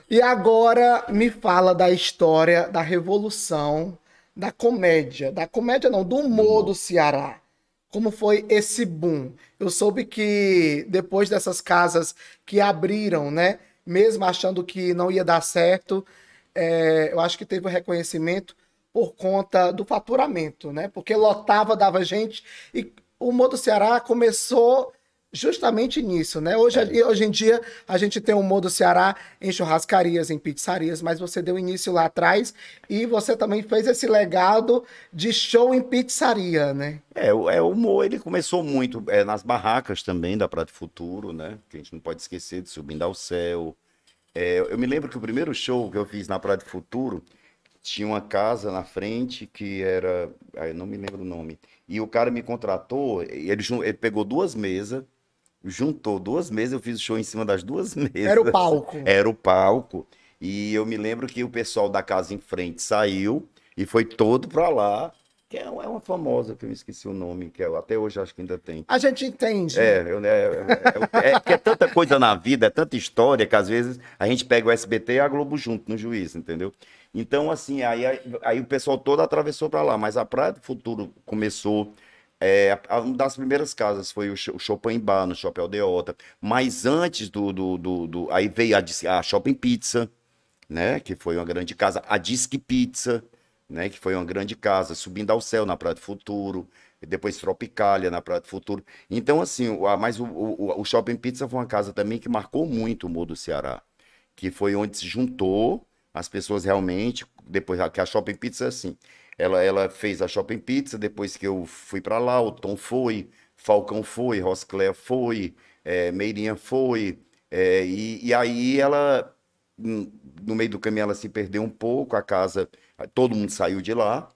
e agora me fala da história da revolução da comédia. Da comédia não, do humor do Ceará. Como foi esse boom? Eu soube que depois dessas casas que abriram, né? Mesmo achando que não ia dar certo, é, eu acho que teve um reconhecimento por conta do faturamento, né? Porque lotava, dava gente. E o Modo Ceará começou justamente nisso, né? Hoje, é. hoje em dia, a gente tem o humor do Ceará em churrascarias, em pizzarias, mas você deu início lá atrás e você também fez esse legado de show em pizzaria, né? É, é o humor, ele começou muito é, nas barracas também da Prato Futuro, né? Que a gente não pode esquecer de Subindo ao Céu. É, eu me lembro que o primeiro show que eu fiz na Praia Futuro tinha uma casa na frente que era. Ah, eu não me lembro o nome. E o cara me contratou, ele, ele pegou duas mesas, juntou duas mesas, eu fiz o show em cima das duas mesas. Era o palco. Era o palco. E eu me lembro que o pessoal da casa em frente saiu e foi todo para lá. Que é uma famosa, que eu me esqueci o nome, que eu, até hoje acho que ainda tem. A gente entende. É, eu, é, é, é, é tanta coisa na vida, é tanta história, que às vezes a gente pega o SBT e a Globo junto no juiz, entendeu? Então, assim, aí, aí, aí o pessoal todo atravessou para lá, mas a Praia do Futuro começou é, uma das primeiras casas foi o, o Chopin Bar, no Shopping Aldeota. Mas antes do. do, do, do aí veio a, a, Shopping Pizza, né? Que foi uma grande casa. A Disque Pizza, né? Que foi uma grande casa. Subindo ao Céu, na Praia do Futuro. Depois Tropicália, na Praia do Futuro. Então, assim, o, mas o, o, o Shopping Pizza foi uma casa também que marcou muito o mundo do Ceará. Que foi onde se juntou as pessoas realmente. Depois, que a Shopping Pizza, assim ela, ela fez a Shopping Pizza, depois que eu fui para lá, o Tom foi, Falcão foi, Rosclé foi, é, Meirinha foi. É, e, e aí ela, hum, no meio do caminho, ela se perdeu um pouco, a casa, todo mundo saiu de lá,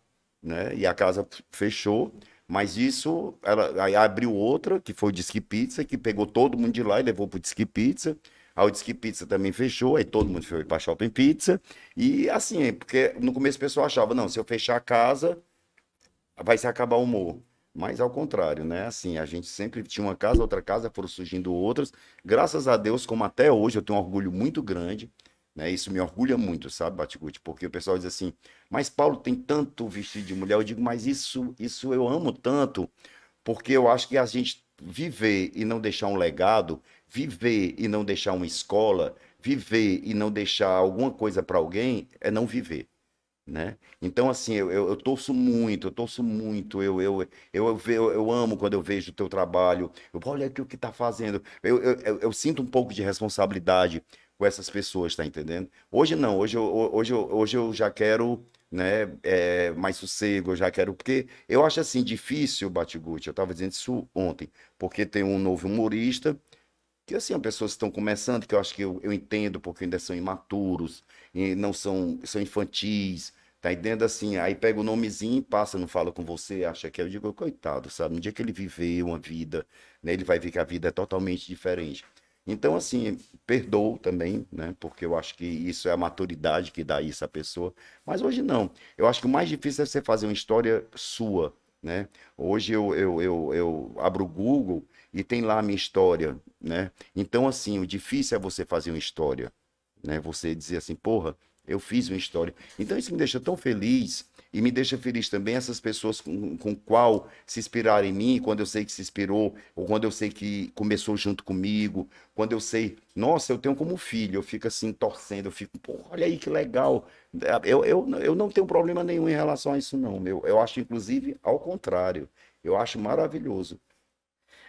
né? E a casa fechou. Mas isso, ela aí abriu outra, que foi o Disque Pizza, que pegou todo mundo de lá e levou pro Disque Pizza. A Udski Pizza também fechou, aí todo mundo foi para Shopping Pizza. E assim, é porque no começo o pessoal achava, não, se eu fechar a casa, vai se acabar o humor. Mas ao contrário, né? Assim, a gente sempre tinha uma casa, outra casa, foram surgindo outras. Graças a Deus, como até hoje, eu tenho um orgulho muito grande. Né? Isso me orgulha muito, sabe, Batigute? Porque o pessoal diz assim, mas Paulo tem tanto vestido de mulher. Eu digo, mas isso, isso eu amo tanto, porque eu acho que a gente viver e não deixar um legado Viver e não deixar uma escola, viver e não deixar alguma coisa para alguém é não viver. Né? Então, assim, eu, eu, eu, torço muito, eu torço muito, eu, eu, eu, eu, eu amo quando eu vejo o teu trabalho, eu, olha aqui o que está fazendo, eu, eu, eu, sinto um pouco de responsabilidade com essas pessoas, tá entendendo? Hoje não, hoje eu, hoje eu, hoje eu já quero né, é, mais sossego, eu já quero, porque eu acho assim, difícil, Batiguti, eu estava dizendo isso ontem, porque tem um novo humorista, que assim, as pessoas estão começando, que eu acho que eu, eu entendo, porque ainda são imaturos, não são, são infantis, tá entendendo assim? Aí pega o nomezinho, e passa, não fala com você, acha que é. Eu digo, coitado, sabe? No dia que ele viver uma vida, né, ele vai ver que a vida é totalmente diferente. Então, assim, perdoo também, né? Porque eu acho que isso é a maturidade que dá isso à pessoa. Mas hoje não. Eu acho que o mais difícil é você fazer uma história sua, né? Hoje eu, eu, eu, eu abro o Google e tem lá a minha história, né? Então, assim, o difícil é você fazer uma história, né? Você dizer assim, porra, eu fiz uma história. Então, isso me deixa tão feliz e me deixa feliz também essas pessoas com, com qual se inspiraram em mim, quando eu sei que se inspirou, ou quando eu sei que começou junto comigo, quando eu sei, nossa, eu tenho como filho, eu fico assim torcendo, eu fico, porra, olha aí que legal. Eu, eu, eu não tenho problema nenhum em relação a isso, não, meu. Eu acho, inclusive, ao contrário, eu acho maravilhoso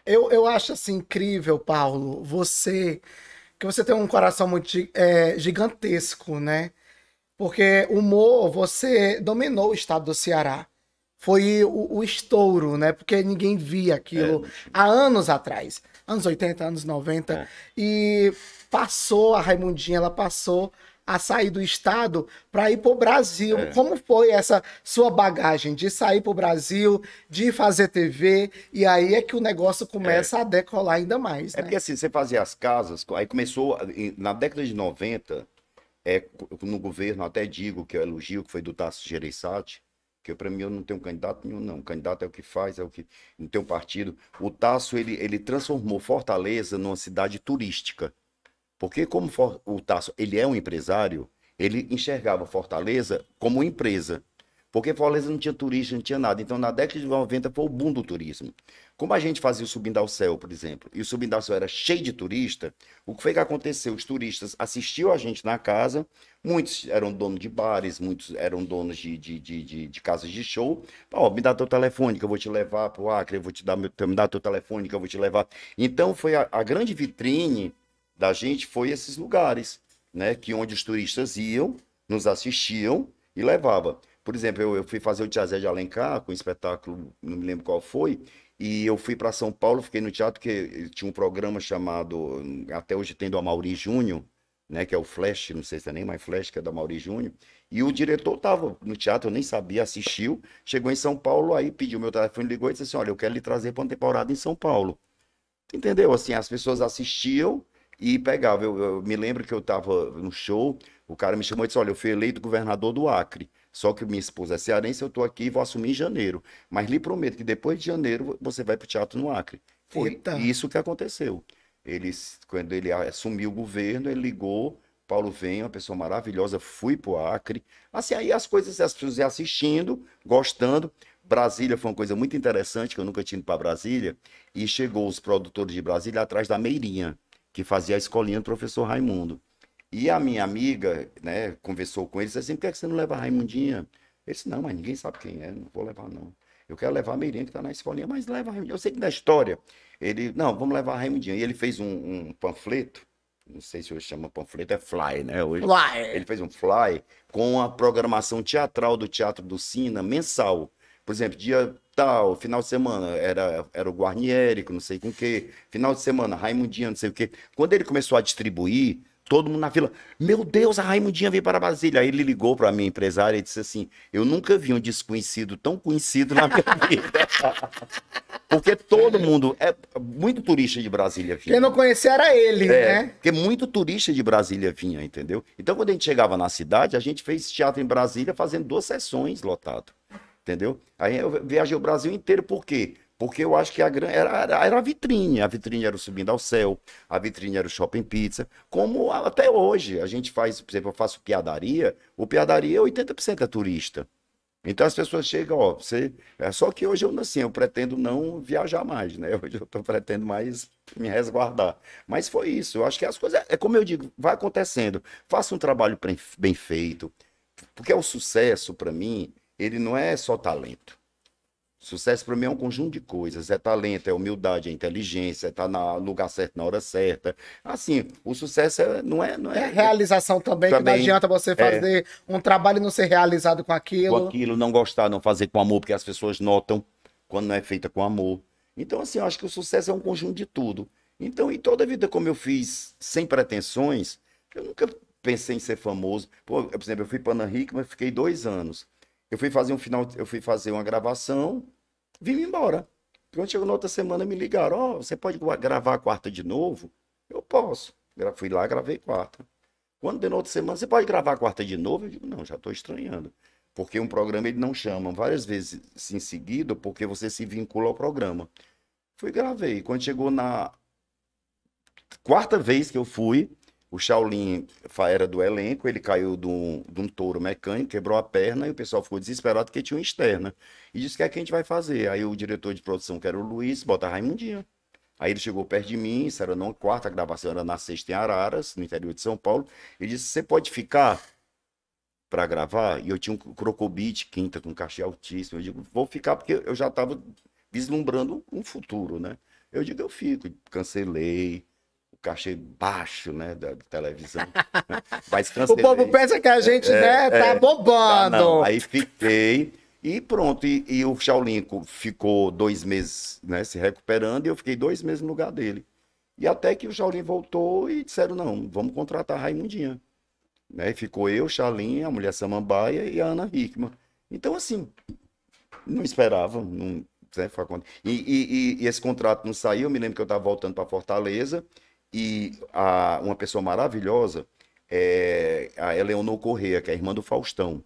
eu, eu acho assim incrível, Paulo, você que você tem um coração muito é, gigantesco, né? Porque o humor, você dominou o estado do Ceará. Foi o, o estouro, né? Porque ninguém via aquilo é. há anos atrás. Anos 80, anos 90. É. E passou a Raimundinha, ela passou a sair do estado para ir para o Brasil. É. Como foi essa sua bagagem de sair para o Brasil, de fazer TV? E aí é que o negócio começa é. a decolar ainda mais. É né? É porque assim, você fazia as casas, aí começou na década de 90, é, no governo, até digo que eu elogio, que foi do Tasso Gereissati, que para mim eu não tenho candidato nenhum, não. O candidato é o que faz, é o que não tem um partido. O Tasso ele, ele transformou Fortaleza numa cidade turística. Porque como o Tasso, ele é um empresário, ele enxergava Fortaleza como empresa. Porque Fortaleza não tinha turista, não tinha nada. Então, na década de 90 foi o boom do turismo. Como a gente fazia o Subindo ao Céu, por exemplo, e o Subindo ao Céu era cheio de turista, o que foi que aconteceu? Os turistas assistiam a gente na casa, muitos eram donos de bares, muitos eram donos de, de, de, de, de casas de show. oh, me dá teu telefone que eu vou te levar para o Acre, eu vou te dar meu, me dá teu telefone que eu vou te levar. Então, foi a, a grande vitrine da gente foi esses lugares, né? Que onde os turistas iam, nos assistiam e levava. Por exemplo, eu, eu fui fazer o Tiazé de Alencar com um espetáculo, não me lembro qual foi, e eu fui para São Paulo, fiquei no teatro, porque tinha um programa chamado, até hoje tem do Amaury Júnior, né, que é o Flash, não sei se é nem mais Flash, que é da Amaury Júnior, e o diretor estava no teatro, eu nem sabia, assistiu, chegou em São Paulo, aí pediu meu telefone, ligou e disse assim, olha, eu quero lhe trazer para uma temporada em São Paulo. Entendeu? Assim, as pessoas assistiam, e pegava. Eu, eu me lembro que eu estava no show, o cara me chamou e disse: Olha, eu fui eleito governador do Acre. Só que minha esposa é cearense, eu estou aqui e vou assumir em janeiro. Mas lhe prometo que depois de janeiro você vai para o teatro no Acre. Foi Eita. isso que aconteceu. Ele, quando ele assumiu o governo, ele ligou, Paulo vem, uma pessoa maravilhosa, fui para o Acre. Assim, aí as coisas, as pessoas assistindo, gostando. Brasília foi uma coisa muito interessante, que eu nunca tinha ido para Brasília. E chegou os produtores de Brasília atrás da Meirinha que fazia a escolinha do professor Raimundo. E a minha amiga, né, conversou com ele, disse assim, por que, é que você não leva a Raimundinha? Ele disse, não, mas ninguém sabe quem é, não vou levar não. Eu quero levar a Meirinha, que está na escolinha, mas leva a Raimundinha. Eu sei que da história, ele, não, vamos levar a Raimundinha. E ele fez um, um panfleto, não sei se hoje chama panfleto, é fly, né? Hoje, fly. Ele fez um fly com a programação teatral do Teatro do Sina, mensal. Por exemplo, dia tal, final de semana era, era o Guarnieri, não sei com o quê. Final de semana, Raimundinha, não sei o quê. Quando ele começou a distribuir, todo mundo na fila, meu Deus, a Raimundinha veio para Brasília. Aí ele ligou para minha empresária e disse assim: Eu nunca vi um desconhecido tão conhecido na minha vida. Porque todo mundo, é muito turista de Brasília vinha. Quem não conhecia era ele, é, né? Porque muito turista de Brasília vinha, entendeu? Então quando a gente chegava na cidade, a gente fez teatro em Brasília fazendo duas sessões lotado. Entendeu? Aí eu viajei o Brasil inteiro, por quê? Porque eu acho que a grande era, era, era, a vitrine. A vitrine era o Subindo ao Céu, a vitrine era o Shopping Pizza. Como até hoje, a gente faz, por exemplo, eu faço piadaria, o piadaria 80% é, é turista. Então as pessoas chegam, ó, você. É só que hoje eu assim, eu pretendo não viajar mais, né? Hoje eu tô pretendo mais me resguardar. Mas foi isso. Eu acho que as coisas. É, é como eu digo, vai acontecendo. Faça um trabalho bem feito. Porque é o sucesso, para mim, ele não é só talento. Sucesso para mim é um conjunto de coisas. É talento, é humildade, é inteligência, é estar tá no lugar certo na hora certa. Assim, o sucesso é, não é. Não é, é realização também, também, que não adianta você é. fazer é, um trabalho e não ser realizado com aquilo. Com aquilo, não gostar, não fazer com amor, porque as pessoas notam quando não é feita com amor. Então, assim, eu acho que o sucesso é um conjunto de tudo. Então, em toda a vida, como eu fiz sem pretensões, eu nunca pensei em ser famoso. por exemplo, eu fui para Ana mas fiquei dois anos. Eu fui fazer um final, eu fui fazer uma gravação, vim embora. Quando chegou na outra semana, me ligaram: Ó, oh, você pode gravar a quarta de novo? Eu posso. Fui lá, gravei quarta. Quando deu na outra semana, você pode gravar a quarta de novo? Eu digo: Não, já estou estranhando. Porque um programa ele não chama várias vezes em seguida, porque você se vincula ao programa. Fui gravei. Quando chegou na quarta vez que eu fui, o Shaolin era do elenco, ele caiu de um, de um touro mecânico, quebrou a perna e o pessoal ficou desesperado porque tinha uma externa. E disse: o que é que a gente vai fazer? Aí o diretor de produção, que era o Luiz, bota Raimundinho. Aí ele chegou perto de mim, isso era na quarta gravação, era na sexta em Araras, no interior de São Paulo, e disse: Você pode ficar para gravar? E eu tinha um Crocobite quinta com um cachê altíssimo. Eu digo: Vou ficar porque eu já estava vislumbrando um futuro, né? Eu digo: Eu fico. Cancelei cachê baixo, né, da, televisão. Mas cancelei. O povo pensa que a gente, é, né, é. tá bobando. Tá, Aí fiquei e pronto. E, e, o Shaolin ficou dois meses, né, se recuperando e eu fiquei dois meses no lugar dele. E até que o Shaolin voltou e disseram, não, vamos contratar a Raimundinha. Né, ficou eu, Shaolin, a mulher Samambaia e a Ana Hickman. Então, assim, não esperava, não... Né, e, e, e esse contrato não saiu, eu me lembro que eu estava voltando para Fortaleza, e a, uma pessoa maravilhosa é a Eleonor Correia, que é a irmã do Faustão.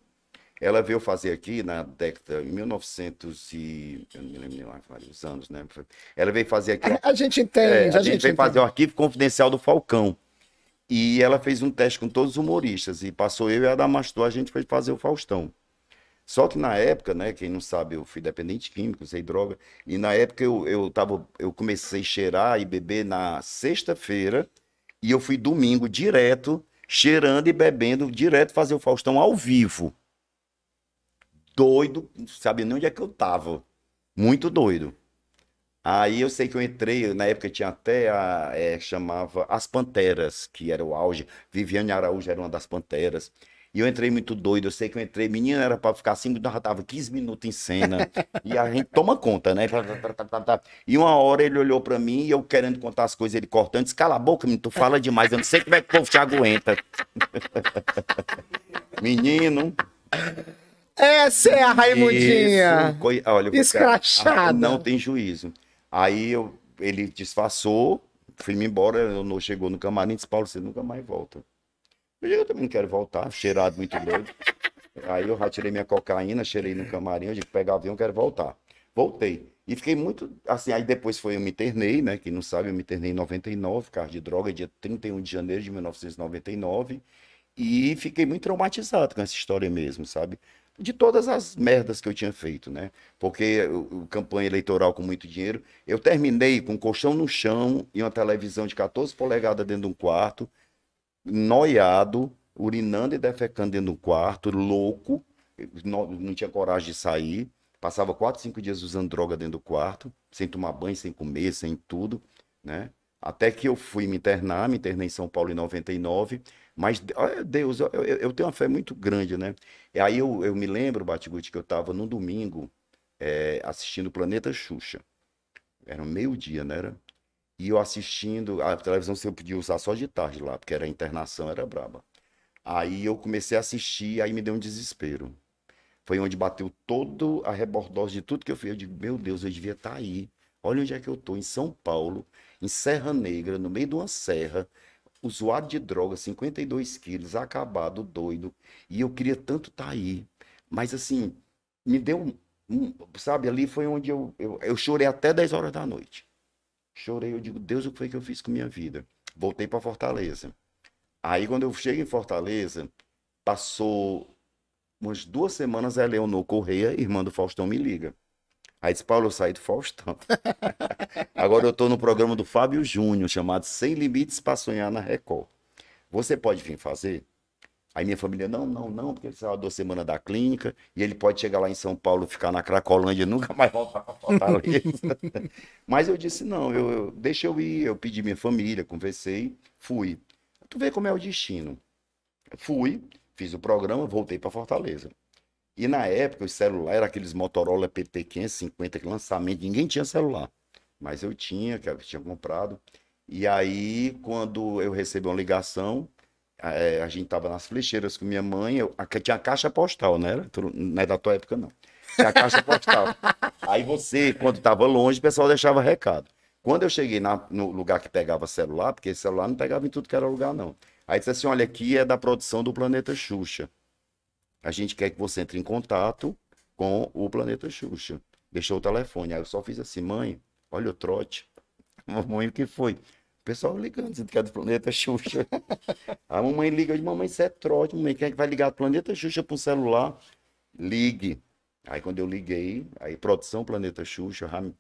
Ela veio fazer aqui na década em 1900 e eu não me lembro lá vários anos, né? Ela veio fazer aqui. A, gente entende. É, a, a, gente, gente veio entende. fazer o arquivo confidencial do Falcão. E ela fez um teste com todos os humoristas e passou eu e a Damastor, a gente foi fazer o Faustão. Só que na época, né, quem não sabe, eu fui dependente químico, usei droga. E na época eu, eu, tava, eu comecei a cheirar e beber na sexta-feira. E eu fui domingo direto, cheirando e bebendo direto, fazer o Faustão ao vivo. Doido, não sabia nem onde é que eu tava. Muito doido. Aí eu sei que eu entrei, na época tinha até a. É, chamava As Panteras, que era o auge. Viviane Araújo era uma das panteras. E eu entrei muito doido, eu sei que eu entrei, menina era para ficar cinco, assim, nós já tava 15 minutos em cena. e a gente toma conta, né? E uma hora ele olhou para mim e eu querendo contar as coisas, ele cortando, disse: "Cala a boca, menino, tu fala demais, eu não sei como é que o povo te aguenta". menino, essa é a Raimundinha. Isso, coi... Olha, Escrachada. A... Não tem juízo. Aí eu... ele disfarçou, fui-me embora, não chegou no camarim, disse, Paulo, você nunca mais volta. Eu eu também não quero voltar, cheirado muito doido. Aí eu já tirei minha cocaína, cheirei no camarim, eu digo, pegar avião, quero voltar. Voltei. E fiquei muito, assim, aí depois foi, eu me internei, né, quem não sabe, eu me internei em 99, carro de droga, dia 31 de janeiro de 1999, e fiquei muito traumatizado com essa história mesmo, sabe? de todas as merdas que eu tinha feito, né? Porque o, campanha eleitoral com muito dinheiro, eu terminei com um colchão no chão e uma televisão de 14 polegadas dentro de um quarto, noiado, urinando e defecando dentro do quarto, louco, não, tinha coragem de sair. Passava quatro, cinco dias usando droga dentro do quarto, sem tomar banho, sem comer, sem tudo, né? Até que eu fui me internar, me internei em São Paulo em 99, mas, olha Deus, eu, eu, eu, tenho uma fé muito grande, né? E aí eu, eu me lembro, Batiguti, que eu estava num domingo é, assistindo o Planeta Xuxa. Era meio-dia, né? Era? E eu assistindo, a televisão você podia usar só de tarde lá, porque era internação, era braba. Aí eu comecei a assistir, aí me deu um desespero. Foi onde bateu todo a rebordose de tudo que eu fiz. Eu digo, meu Deus, eu devia estar tá aí. Olha onde é que eu estou em São Paulo, em Serra Negra, no meio de uma serra, usuário de droga, 52 quilos, acabado, doido. E eu queria tanto estar tá aí. Mas assim, me deu, sabe, ali foi onde eu, eu, eu chorei até 10 horas da noite. Chorei, eu digo, Deus, o que foi que eu fiz com minha vida? Voltei para Fortaleza. Aí, quando eu chego em Fortaleza, passou umas duas semanas, a Leonor Correia, irmã do Faustão, me liga. Aí disse, Paulo, eu saí do Faustão. Agora eu estou no programa do Fábio Júnior, chamado Sem Limites para Sonhar na Record. Você pode vir fazer? Aí minha família, não, não, não, porque ele saiu duas semanas da clínica e ele pode chegar lá em São Paulo, ficar na Cracolândia e nunca mais voltar para Fortaleza. Mas eu disse, não, eu, eu, deixa eu ir, eu pedi minha família, conversei, fui. Tu vê como é o destino. Fui, fiz o programa, voltei para Fortaleza. E na época, os celulares eram aqueles Motorola PT 550, que lançamento, ninguém tinha celular. Mas eu tinha, que eu tinha comprado. E aí, quando eu recebi uma ligação a, é, a gente tava nas flecheiras com minha mãe, eu, a, tinha a caixa postal, né? Era, não é da tua época, não. Tinha a caixa postal. Aí você, quando tava longe, o pessoal deixava recado. Quando eu cheguei na, no lugar que pegava celular, porque celular não pegava em tudo que era lugar, não. Aí disse assim: olha, aqui é da produção do Planeta Xuxa. A gente quer que você entre em contato com o Planeta Xuxa. Deixou o telefone. Aí eu só fiz assim, mãe, olha o trote. Mamãe, o que foi? O pessoal ligando, dizendo que é do planeta Xuxa. a mamãe liga, de mamãe, isso é trote, mamãe, quem é que vai ligar do planeta Xuxa para um celular? Ligue. Aí quando eu liguei, aí produção Planeta Xuxa, Ram...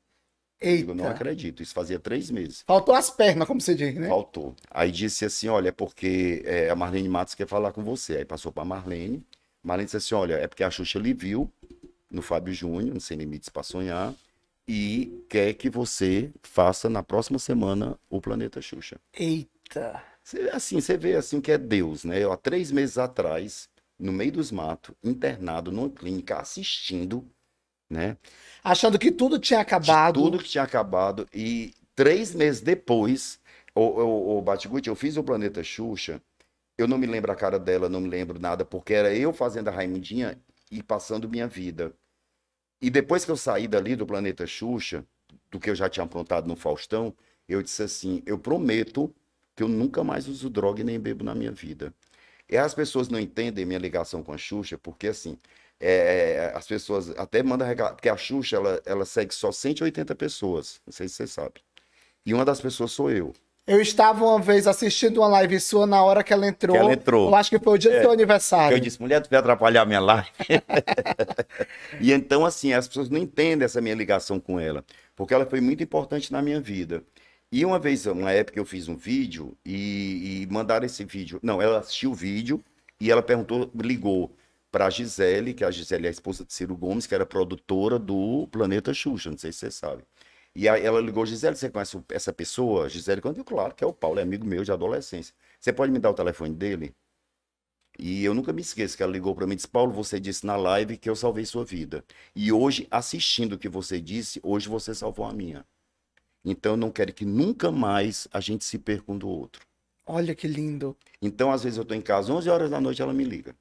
Eita. eu não acredito, isso fazia três meses. Faltou as pernas, como você diz, né? Faltou. Aí disse assim, olha, é porque é, a Marlene Matos quer falar com você. Aí passou para Marlene, Marlene disse assim, olha, é porque a Xuxa lhe viu no Fábio Júnior, no Sem Limites para Sonhar, e quer que você faça na próxima semana o Planeta Xuxa. Eita! Cê, assim, você vê assim, assim que é Deus, né? Eu, há três meses atrás, no meio dos matos, internado numa clínica, assistindo, né? Achando que tudo tinha acabado. De tudo que tinha acabado. E três meses depois, o, o, o Batiguti, eu fiz o Planeta Xuxa, eu não me lembro a cara dela, não me lembro nada, porque era eu fazendo a Raimundinha e passando minha vida. E depois que eu saí dali do Planeta Xuxa, do que eu já tinha aprontado no Faustão, eu disse assim: eu prometo que eu nunca mais uso droga e nem bebo na minha vida. E as pessoas não entendem minha ligação com a Xuxa, porque assim, é, é as pessoas até mandam reclamar, porque a Xuxa ela, ela segue só 180 pessoas, não sei se você sabe. E uma das pessoas sou eu. Eu estava uma vez assistindo uma live sua na hora que ela entrou. Que ela entrou. Eu acho que foi o dia é, do seu aniversário. Eu disse, mulher, tu vai atrapalhar minha live. e então, assim, as pessoas não entendem essa minha ligação com ela, porque ela foi muito importante na minha vida. E uma vez, na época, eu fiz um vídeo e, e mandaram esse vídeo. Não, ela assistiu o vídeo e ela perguntou, ligou para a Gisele, que a Gisele é a esposa de Ciro Gomes, que era produtora do Planeta Xuxa, não sei se você sabe. E aí ela ligou, Gisele, você conhece essa pessoa? Gisele, quando eu claro que é o Paulo, é amigo meu de adolescência. Você pode me dar o telefone dele? E eu nunca me esqueço que ela ligou para mim e disse: Paulo, você disse na live que eu salvei sua vida. E hoje, assistindo o que você disse, hoje você salvou a minha. Então eu não quero que nunca mais a gente se perca um do outro. Olha que lindo. Então, às vezes, eu estou em casa, 11 horas da noite, ela me liga.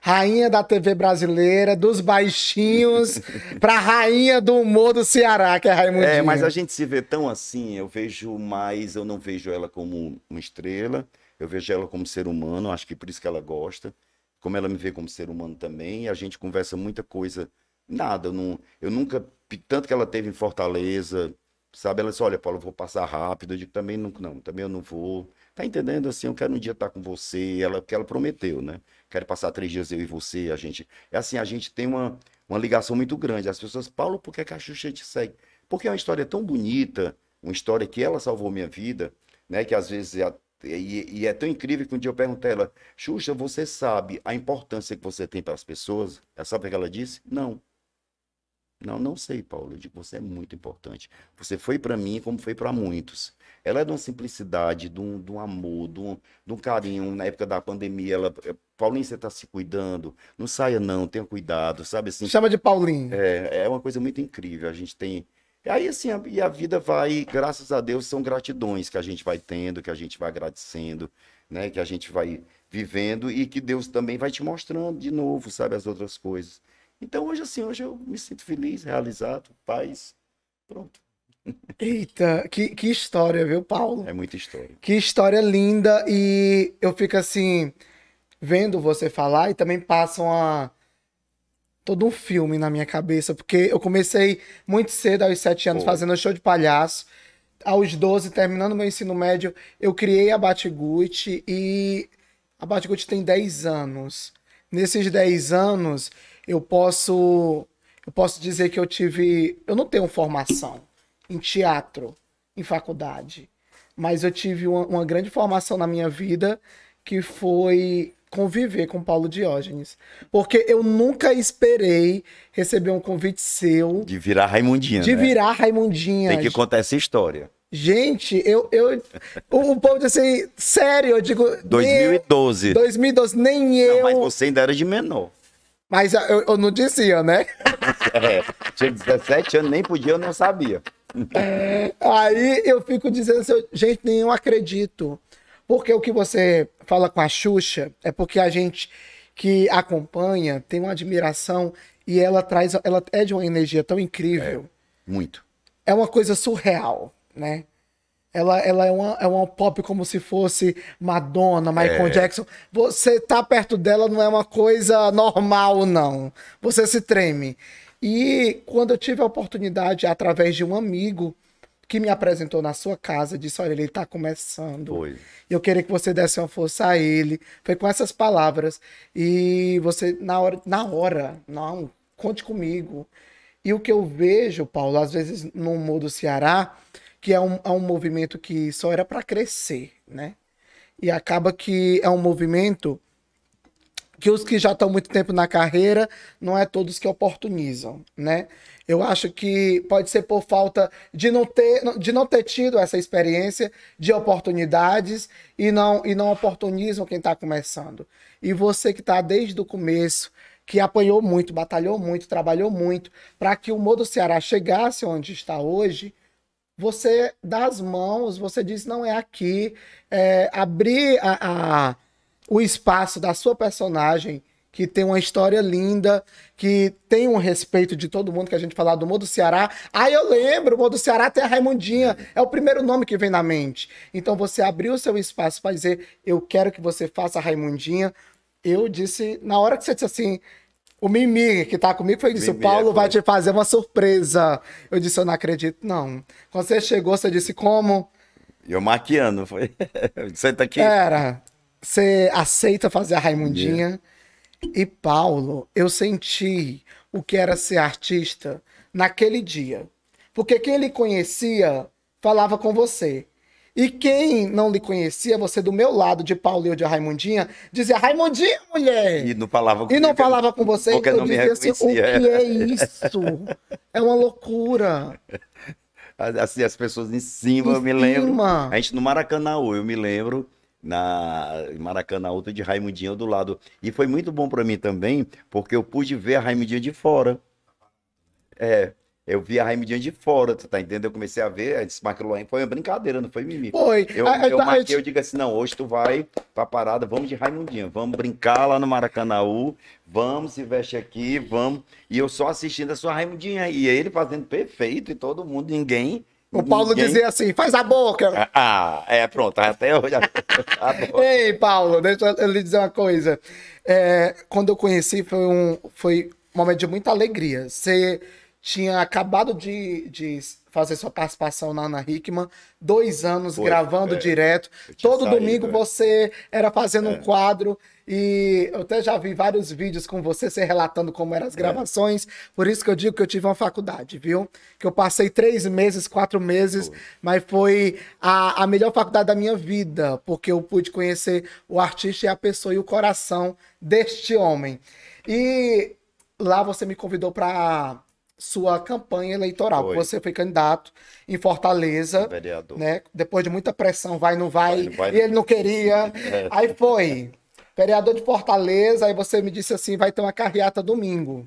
Rainha da TV brasileira, dos baixinhos, pra rainha do humor do Ceará, que é Raimundinho. É, mas a gente se vê tão assim, eu vejo mais, eu não vejo ela como uma estrela, eu vejo ela como ser humano, acho que por isso que ela gosta, como ela me vê como ser humano também, e a gente conversa muita coisa, nada, eu, não, eu nunca, tanto que ela teve em Fortaleza, sabe, ela disse, olha Paulo, eu vou passar rápido, eu digo, também não, não também eu não vou, tá entendendo, assim, eu quero um dia estar com você, ela, porque ela prometeu, né? quero passar três dias eu e você, a gente. É assim, a gente tem uma, uma ligação muito grande. As pessoas, Paulo, por que, a Xuxa te segue? Porque é uma história tão bonita, uma história que ela salvou minha vida, né? Que às vezes é, e, e é tão incrível que um dia eu perguntei a ela, Xuxa, você sabe a importância que você tem para as pessoas? Ela sabe o que ela disse? Não. Não, não sei, Paulo. Eu digo, você é muito importante. Você foi para mim como foi para muitos. Ela é de uma simplicidade, de um, de um amor, de um, de um, carinho. Na época da pandemia, ela. Eh, Paulinho, você está se cuidando. Não saia, não, tenha cuidado, sabe assim? Chama de Paulinho. É, é uma coisa muito incrível. A gente tem. Aí, assim, a, e a vida vai, graças a Deus, são gratidões que a gente vai tendo, que a gente vai agradecendo, né? Que a gente vai vivendo e que Deus também vai te mostrando de novo, sabe, as outras coisas. Então, hoje, assim, hoje eu me sinto feliz, realizado, paz. Pronto. Eita, que, que história, viu, Paulo? É muita história. Que história linda e eu fico assim, vendo você falar e também passa a todo um filme na minha cabeça, porque eu comecei muito cedo, aos sete anos, Pô. fazendo show de palhaço. Aos 12, terminando meu ensino médio, eu criei a Batiguti e a Batiguti tem 10 anos. Nesses 10 anos, eu posso eu posso dizer que eu tive, eu não tenho formação em teatro, em faculdade. Mas eu tive uma, uma grande formação na minha vida que foi conviver com Paulo Diógenes. Porque eu nunca esperei receber um convite seu. De virar Raimundinha. De né? virar Raimundinha. Tem que contar essa história. Gente, eu. eu o povo disse assim, sério, eu digo. 2012. 2012, nem eu. Não, mas você ainda era de menor. Mas eu, eu não dizia, né? é, tinha 17 anos, nem podia, eu não sabia. É, aí eu fico dizendo assim, gente, nem eu acredito. Porque o que você fala com a Xuxa é porque a gente que acompanha tem uma admiração e ela traz, ela é de uma energia tão incrível. É, muito. É uma coisa surreal, né? Ela, ela é, uma, é uma pop como se fosse Madonna, Michael é. Jackson. Você tá perto dela não é uma coisa normal, não. Você se treme. E quando eu tive a oportunidade, através de um amigo que me apresentou na sua casa, disse: Olha, ele está começando. Foi. Eu queria que você desse uma força a ele. Foi com essas palavras. E você, na hora, na hora, não, conte comigo. E o que eu vejo, Paulo, às vezes no mundo do Ceará, que é um, é um movimento que só era para crescer, né? E acaba que é um movimento que os que já estão muito tempo na carreira não é todos que oportunizam, né? Eu acho que pode ser por falta de não ter, de não ter tido essa experiência de oportunidades e não, e não oportunizam quem está começando. E você que está desde o começo, que apanhou muito, batalhou muito, trabalhou muito para que o Modo Ceará chegasse onde está hoje, você dá as mãos, você diz não é aqui, é, abrir a, a o espaço da sua personagem, que tem uma história linda, que tem um respeito de todo mundo que a gente fala do Modo Ceará. aí eu lembro, o Modo Ceará tem a Raimundinha, é o primeiro nome que vem na mente. Então você abriu o seu espaço para dizer, eu quero que você faça a Raimundinha. Eu disse, na hora que você disse assim, o Mimi, que tá comigo, foi isso. O Paulo é, vai te fazer uma surpresa. Eu disse, eu não acredito, não. Quando você chegou, você disse, como? E eu maquiando, foi. Senta aqui. Era. Você aceita fazer a Raimundinha. Yeah. E Paulo, eu senti o que era ser artista naquele dia. Porque quem ele conhecia falava com você. E quem não lhe conhecia, você do meu lado, de Paulo e eu de Raimundinha, dizia, Raimundinha, mulher! E não falava com, e não falava com você, porque então não me Assim, o que é isso? é uma loucura. Assim, as pessoas em cima, em eu me cima. lembro. A gente no Maracanã, eu me lembro na Maracanã, outra de Raimundinho do lado. E foi muito bom para mim também, porque eu pude ver a Raimundinho de fora. É, eu vi a Raimundinho de fora, tu tá entendendo? Eu comecei a ver, a Desmaquiloen foi uma brincadeira, não foi mimimi. Foi. Eu, a, eu a, marquei, a... eu digo assim, não, hoje tu vai pra parada, vamos de Raimundinho, vamos brincar lá no Maracanaú, vamos, se veste aqui, vamos. E eu só assistindo a sua Raimundinha, e ele fazendo perfeito, e todo mundo, ninguém o Paulo Ninguém... dizia assim, faz a boca. Ah, ah é, pronto, tá até hoje. Ei, Paulo, deixa eu lhe dizer uma coisa. É, quando eu conheci, foi um, foi um momento de muita alegria. Você tinha acabado de, de fazer sua participação na Ana Hickman, dois anos foi, gravando é, direto. Todo saído, domingo é. você era fazendo um é. quadro. E eu até já vi vários vídeos com você, você relatando como eram as é. gravações. É. Por isso que eu digo que eu tive uma faculdade, viu? Que eu passei três meses, quatro meses, foi. mas foi a, a melhor faculdade da minha vida, porque eu pude conhecer o artista e a pessoa e o coração deste homem. E lá você me convidou para sua campanha eleitoral. Foi. Você foi candidato em Fortaleza. Vereador. Né? Depois de muita pressão, vai, não vai. vai, não vai. E ele não queria. É. Aí foi vereador de Fortaleza, aí você me disse assim, vai ter uma carreata domingo.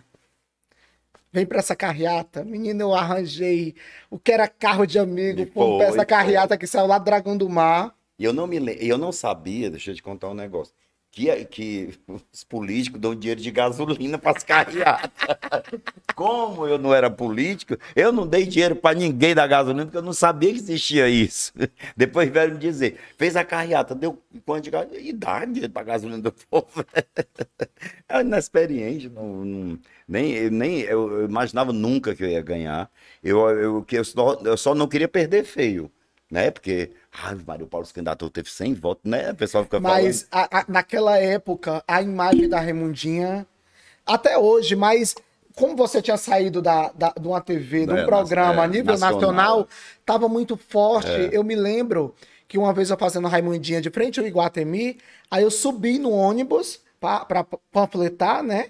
Vem para essa carreata. Menino, eu arranjei o que era carro de amigo com essa carreata que saiu lá do Dragão do Mar. E eu não me eu não sabia, deixa eu te contar um negócio que, que os políticos dão dinheiro de gasolina para as carreadas. Como eu não era político, eu não dei dinheiro para ninguém da gasolina, porque eu não sabia que existia isso. Depois vieram me dizer, fez a carreata, deu quanto de gasolina? E dá dinheiro para gasolina do povo. É inexperiente, não, não, nem, nem eu imaginava nunca que eu ia ganhar. Eu, eu, eu, só, eu só não queria perder feio, né? Porque ah, Mário Paulo se candidatou, teve 100 votos, né? O pessoal fica mas falando. Mas naquela época, a imagem da Raimundinha, até hoje, mas como você tinha saído da, da, de uma TV, de um é, programa é, a nível nacional, estava muito forte. É. Eu me lembro que uma vez eu fazendo Raimundinha de frente ao Iguatemi, aí eu subi no ônibus para panfletar, né?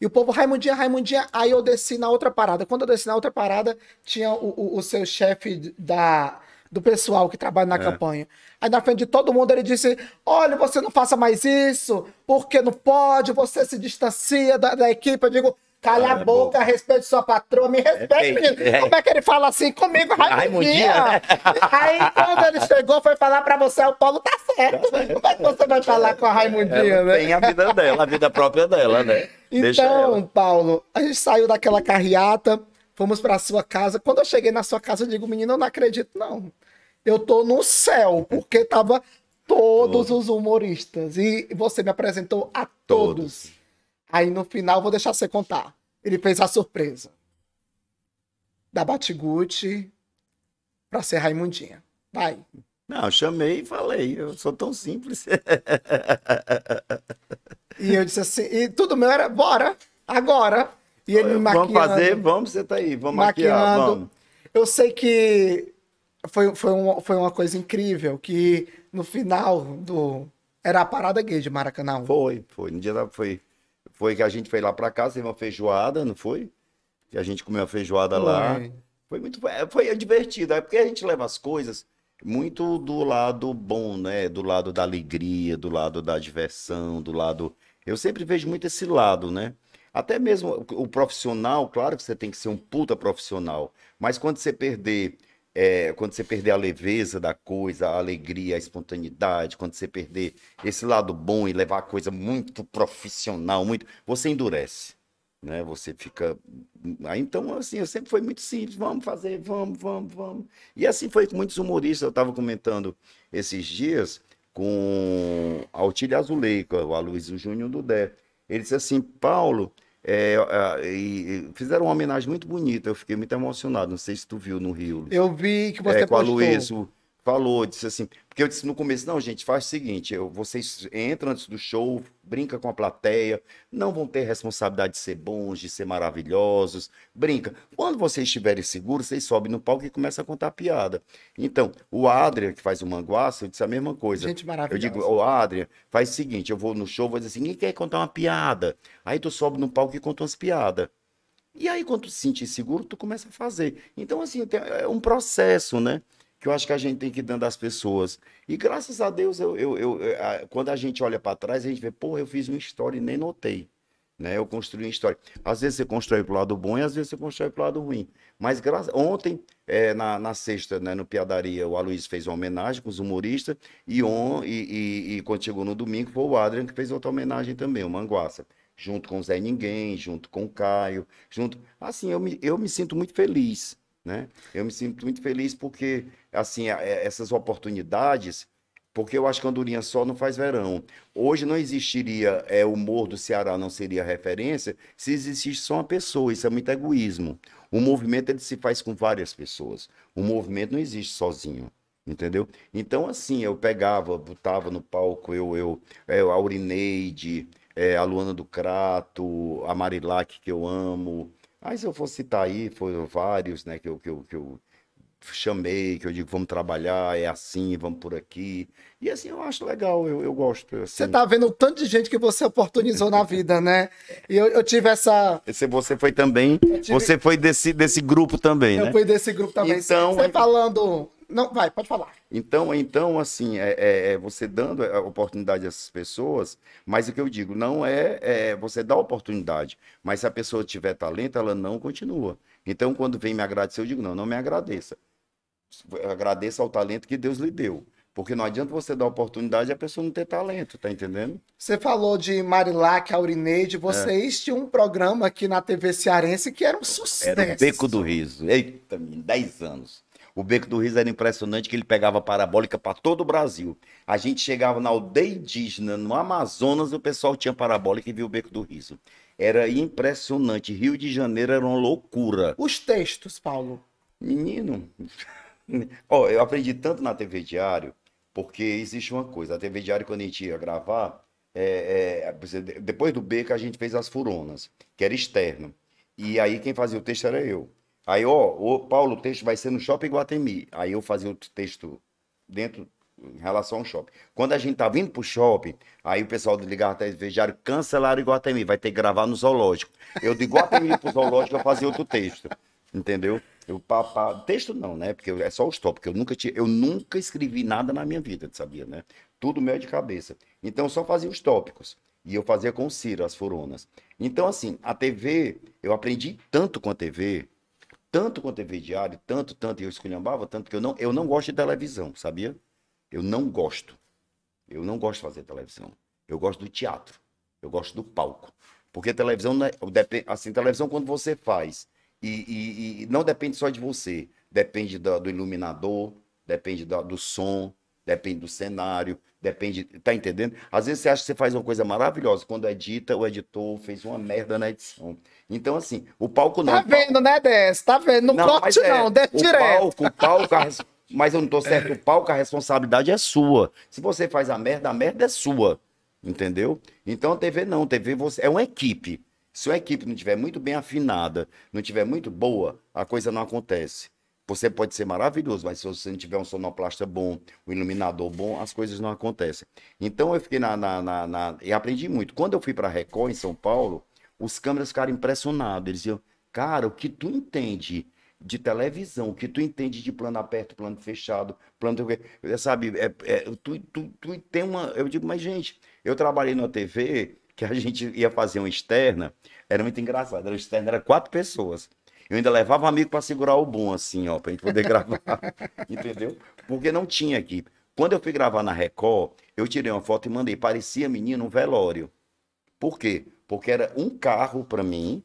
E o povo, Raimundinha, Raimundinha. Aí eu desci na outra parada. Quando eu desci na outra parada, tinha o, o, o seu chefe da do pessoal que trabalha na é. campanha. Aí na frente de todo mundo ele disse: Olha, você não faça mais isso, porque não pode, você se distancia da, da equipe. Eu digo. Cala ah, a é boca, é respeite sua patroa, me respeite, é, menino. É, Como é que ele fala assim comigo, Raimundinha? Aí quando ele chegou, foi falar pra você, o Paulo tá certo. Tá Como é que você vai falar com a Raimundinha, Ela é, né? Tem a vida dela, a vida própria dela, né? Então, Paulo, a gente saiu daquela carreata, Fomos para sua casa. Quando eu cheguei na sua casa, eu digo, menino, eu não acredito, não. Eu tô no céu, porque tava todos Todo. os humoristas. E você me apresentou a todos. todos. Aí no final, vou deixar você contar. Ele fez a surpresa. Da Batiguti para ser Raimundinha. Vai. Não, chamei e falei, eu sou tão simples. e eu disse assim, e tudo meu era, bora, agora. E ele me maquiando. Vamos fazer, vamos, você tá aí, vamos maquiando. maquiar, vamos. Eu sei que foi, foi, um, foi uma coisa incrível, que no final do... Era a parada gay de Maracanã. Foi, foi. No dia da, foi, foi que a gente foi lá pra casa, teve uma feijoada, não foi? Que a gente comeu a feijoada foi. lá. Foi muito... Foi divertido, é porque a gente leva as coisas muito do lado bom, né? Do lado da alegria, do lado da diversão, do lado... Eu sempre vejo muito esse lado, né? Até mesmo o profissional, claro que você tem que ser um puta profissional, mas quando você perder, é, quando você perder a leveza da coisa, a alegria, a espontaneidade, quando você perder esse lado bom e levar a coisa muito profissional, muito, você endurece, né? Você fica, Aí, então assim, eu sempre foi muito simples, vamos fazer, vamos, vamos, vamos. E assim foi com muitos humoristas, eu estava comentando esses dias com Altílio Azuleica, o Aloysio Júnior do DEP ele disse assim, Paulo, é, é, fizeram uma homenagem muito bonita, eu fiquei muito emocionado, não sei se tu viu no Rio. Eu vi que você é, com postou. a Luísa, falou, disse assim, porque eu disse no começo, não, gente, faz o seguinte, eu, vocês entram antes do show, brinca com a plateia, não vão ter responsabilidade de ser bons, de ser maravilhosos, brinca. Quando vocês estiverem seguros, vocês sobem no palco e começam a contar piada. Então, o Adrian, que faz o Manguaça, eu disse a mesma coisa. Gente maravilhosa. Eu digo, o Adrian, faz o seguinte, eu vou no show, vou dizer assim, ninguém quer contar uma piada? Aí tu sobe no palco e conta umas piadas. E aí, quando tu se sentir seguro, tu começa a fazer. Então, assim, é um processo, né? que eu acho que a gente tem que ir dando às pessoas. E graças a Deus, eu, eu, eu quando a gente olha para trás, a gente vê, porra, eu fiz uma história e nem notei. Né? Eu construí uma história. Às vezes você constrói para o lado bom e às vezes você constrói para o lado ruim. Mas graças... ontem, é, na, na sexta, né, no Piadaria, o Aloysio fez uma homenagem com os humoristas e, on, e, e, e quando chegou no domingo foi o Adrian que fez outra homenagem também, o Manguaça junto com o Zé Ninguém, junto com o Caio, junto. Assim, eu me, eu me sinto muito feliz né? Eu me sinto muito feliz porque, assim, é, é, essas oportunidades, porque eu acho que andorinha só não faz verão. Hoje não existiria, é, o Morro do Ceará não seria referência se existisse só uma pessoa, isso é muito egoísmo. O movimento, ele se faz com várias pessoas. O movimento não existe sozinho entendeu? Então, assim, eu pegava, botava no palco, eu, eu, eu é, a Urineide, é, a Luana do Crato, a Marilac, que eu amo, Aí se eu fosse citar aí, foram vários, né, que eu, que eu, que eu chamei, que eu digo, vamos trabalhar, é assim, vamos por aqui. E assim, eu acho legal, eu, eu gosto. Assim. Você tá vendo o tanto de gente que você oportunizou na vida, né? E eu, eu tive essa... Esse, você foi também, tive... você foi desse, desse grupo também, eu né? Eu fui desse grupo também. Então, você é falando não, vai, pode falar. Então, então assim, é, é, é você dando a é, oportunidade a essas pessoas, mas o que eu digo, não é, é você dá oportunidade, mas se a pessoa tiver talento, ela não continua. Então, quando vem me agradecer, eu digo, não, não me agradeça. Agradeça ao talento que Deus lhe deu. Porque não adianta você dar oportunidade e a pessoa não ter talento, tá entendendo? Você falou de Marilac, Aurineide, vocês é. tinham um programa aqui na TV Cearense que era um sucesso. Era o Beco do Riso. Eita, 10 anos. O Beco do Riso era impressionante que ele pegava parabólica para todo o Brasil. A gente chegava na aldeia indígena, no Amazonas, o pessoal tinha parabólica e via o Beco do Riso. Era impressionante. Rio de Janeiro era uma loucura. Os textos, Paulo. Menino. oh, eu aprendi tanto na TV Diário, porque existe uma coisa. A TV Diário, quando a gente ia gravar, é, é, depois do Beco a gente fez as furonas, que era externo. E aí quem fazia o texto era eu. Aí, ó, o Paulo, o texto vai ser no Shopping Guatemi. Aí eu fazia o texto dentro em relação ao shopping. Quando a gente tá vindo pro shopping, aí o pessoal do Ligar Vejário cancelaram o Guatemi, vai ter que gravar no zoológico. Eu do Guatemi pro zoológico eu fazia outro texto. Entendeu? Eu papá, texto não, né? Porque é só os tópicos. Eu nunca tinha, eu nunca escrevi nada na minha vida, sabia, né? Tudo meu é de cabeça. Então eu só fazia os tópicos. E eu fazia com o Ciro as furonas. Então assim, a TV, eu aprendi tanto com a TV tanto com a é TV Diário, tanto, tanto, e eu esculhambava tanto que eu não, eu não gosto de televisão, sabia? Eu não gosto. Eu não gosto de fazer televisão. Eu gosto do teatro. Eu gosto do palco. Porque televisão, é, assim, televisão quando você faz, e, e, e não depende só de você, depende do, do iluminador, depende do, do som, depende do cenário, depende, tá entendendo? Às vezes você acha que você faz uma coisa maravilhosa, quando edita, é o editor fez uma merda na edição. Então, assim, o palco não. Tá vendo, né, Dess? Tá vendo? Não, não corte, é, não, desce direto. Palco, o palco, mas eu não tô certo. O palco, a responsabilidade é sua. Se você faz a merda, a merda é sua. Entendeu? Então a TV não, a TV você é uma equipe. Se uma equipe não tiver muito bem afinada, não tiver muito boa, a coisa não acontece. Você pode ser maravilhoso, mas se você não tiver um sonoplasta bom, um iluminador bom, as coisas não acontecem. Então eu fiquei na. na, na, na e aprendi muito. Quando eu fui para Record, em São Paulo, os câmeras ficaram impressionados. Eles diziam, cara, o que tu entende de televisão, o que tu entende de plano aberto, plano fechado, plano. É, sabe, é, é, tu, tu, tu tem uma. Eu digo, mas gente, eu trabalhei na TV que a gente ia fazer uma externa, era muito engraçado. Era externa, era quatro pessoas. Eu ainda levava amigo para segurar o bom, assim, ó, pra gente poder gravar. entendeu? Porque não tinha equipe. Quando eu fui gravar na Record, eu tirei uma foto e mandei. Parecia menino um velório. Por quê? Porque era um carro para mim,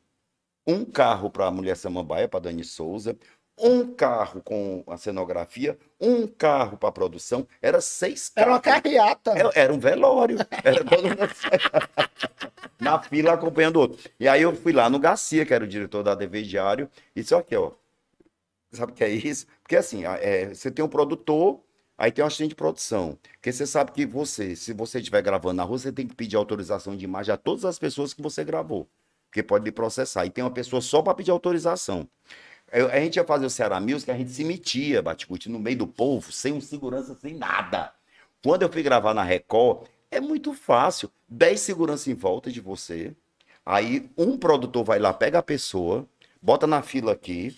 um carro para a mulher samambaia, para Dani Souza, um carro com a cenografia, um carro para produção, era seis carros. Era uma carreata. Era, era um velório. Era todo mundo na fila acompanhando outro. E aí eu fui lá no Garcia, que era o diretor da TV Diário, e disse, aqui, ó, sabe o que é isso? Porque assim, é, você tem um produtor Aí tem um assistente de produção. Porque você sabe que você, se você estiver gravando na rua, você tem que pedir autorização de imagem a todas as pessoas que você gravou. Porque pode lhe processar. E tem uma pessoa só para pedir autorização. Eu, a gente ia fazer o Ceará Music, a gente se metia, Baticuti, no meio do povo, sem um segurança, sem nada. Quando eu fui gravar na Record, é muito fácil. dez seguranças em volta de você. Aí um produtor vai lá, pega a pessoa, bota na fila aqui.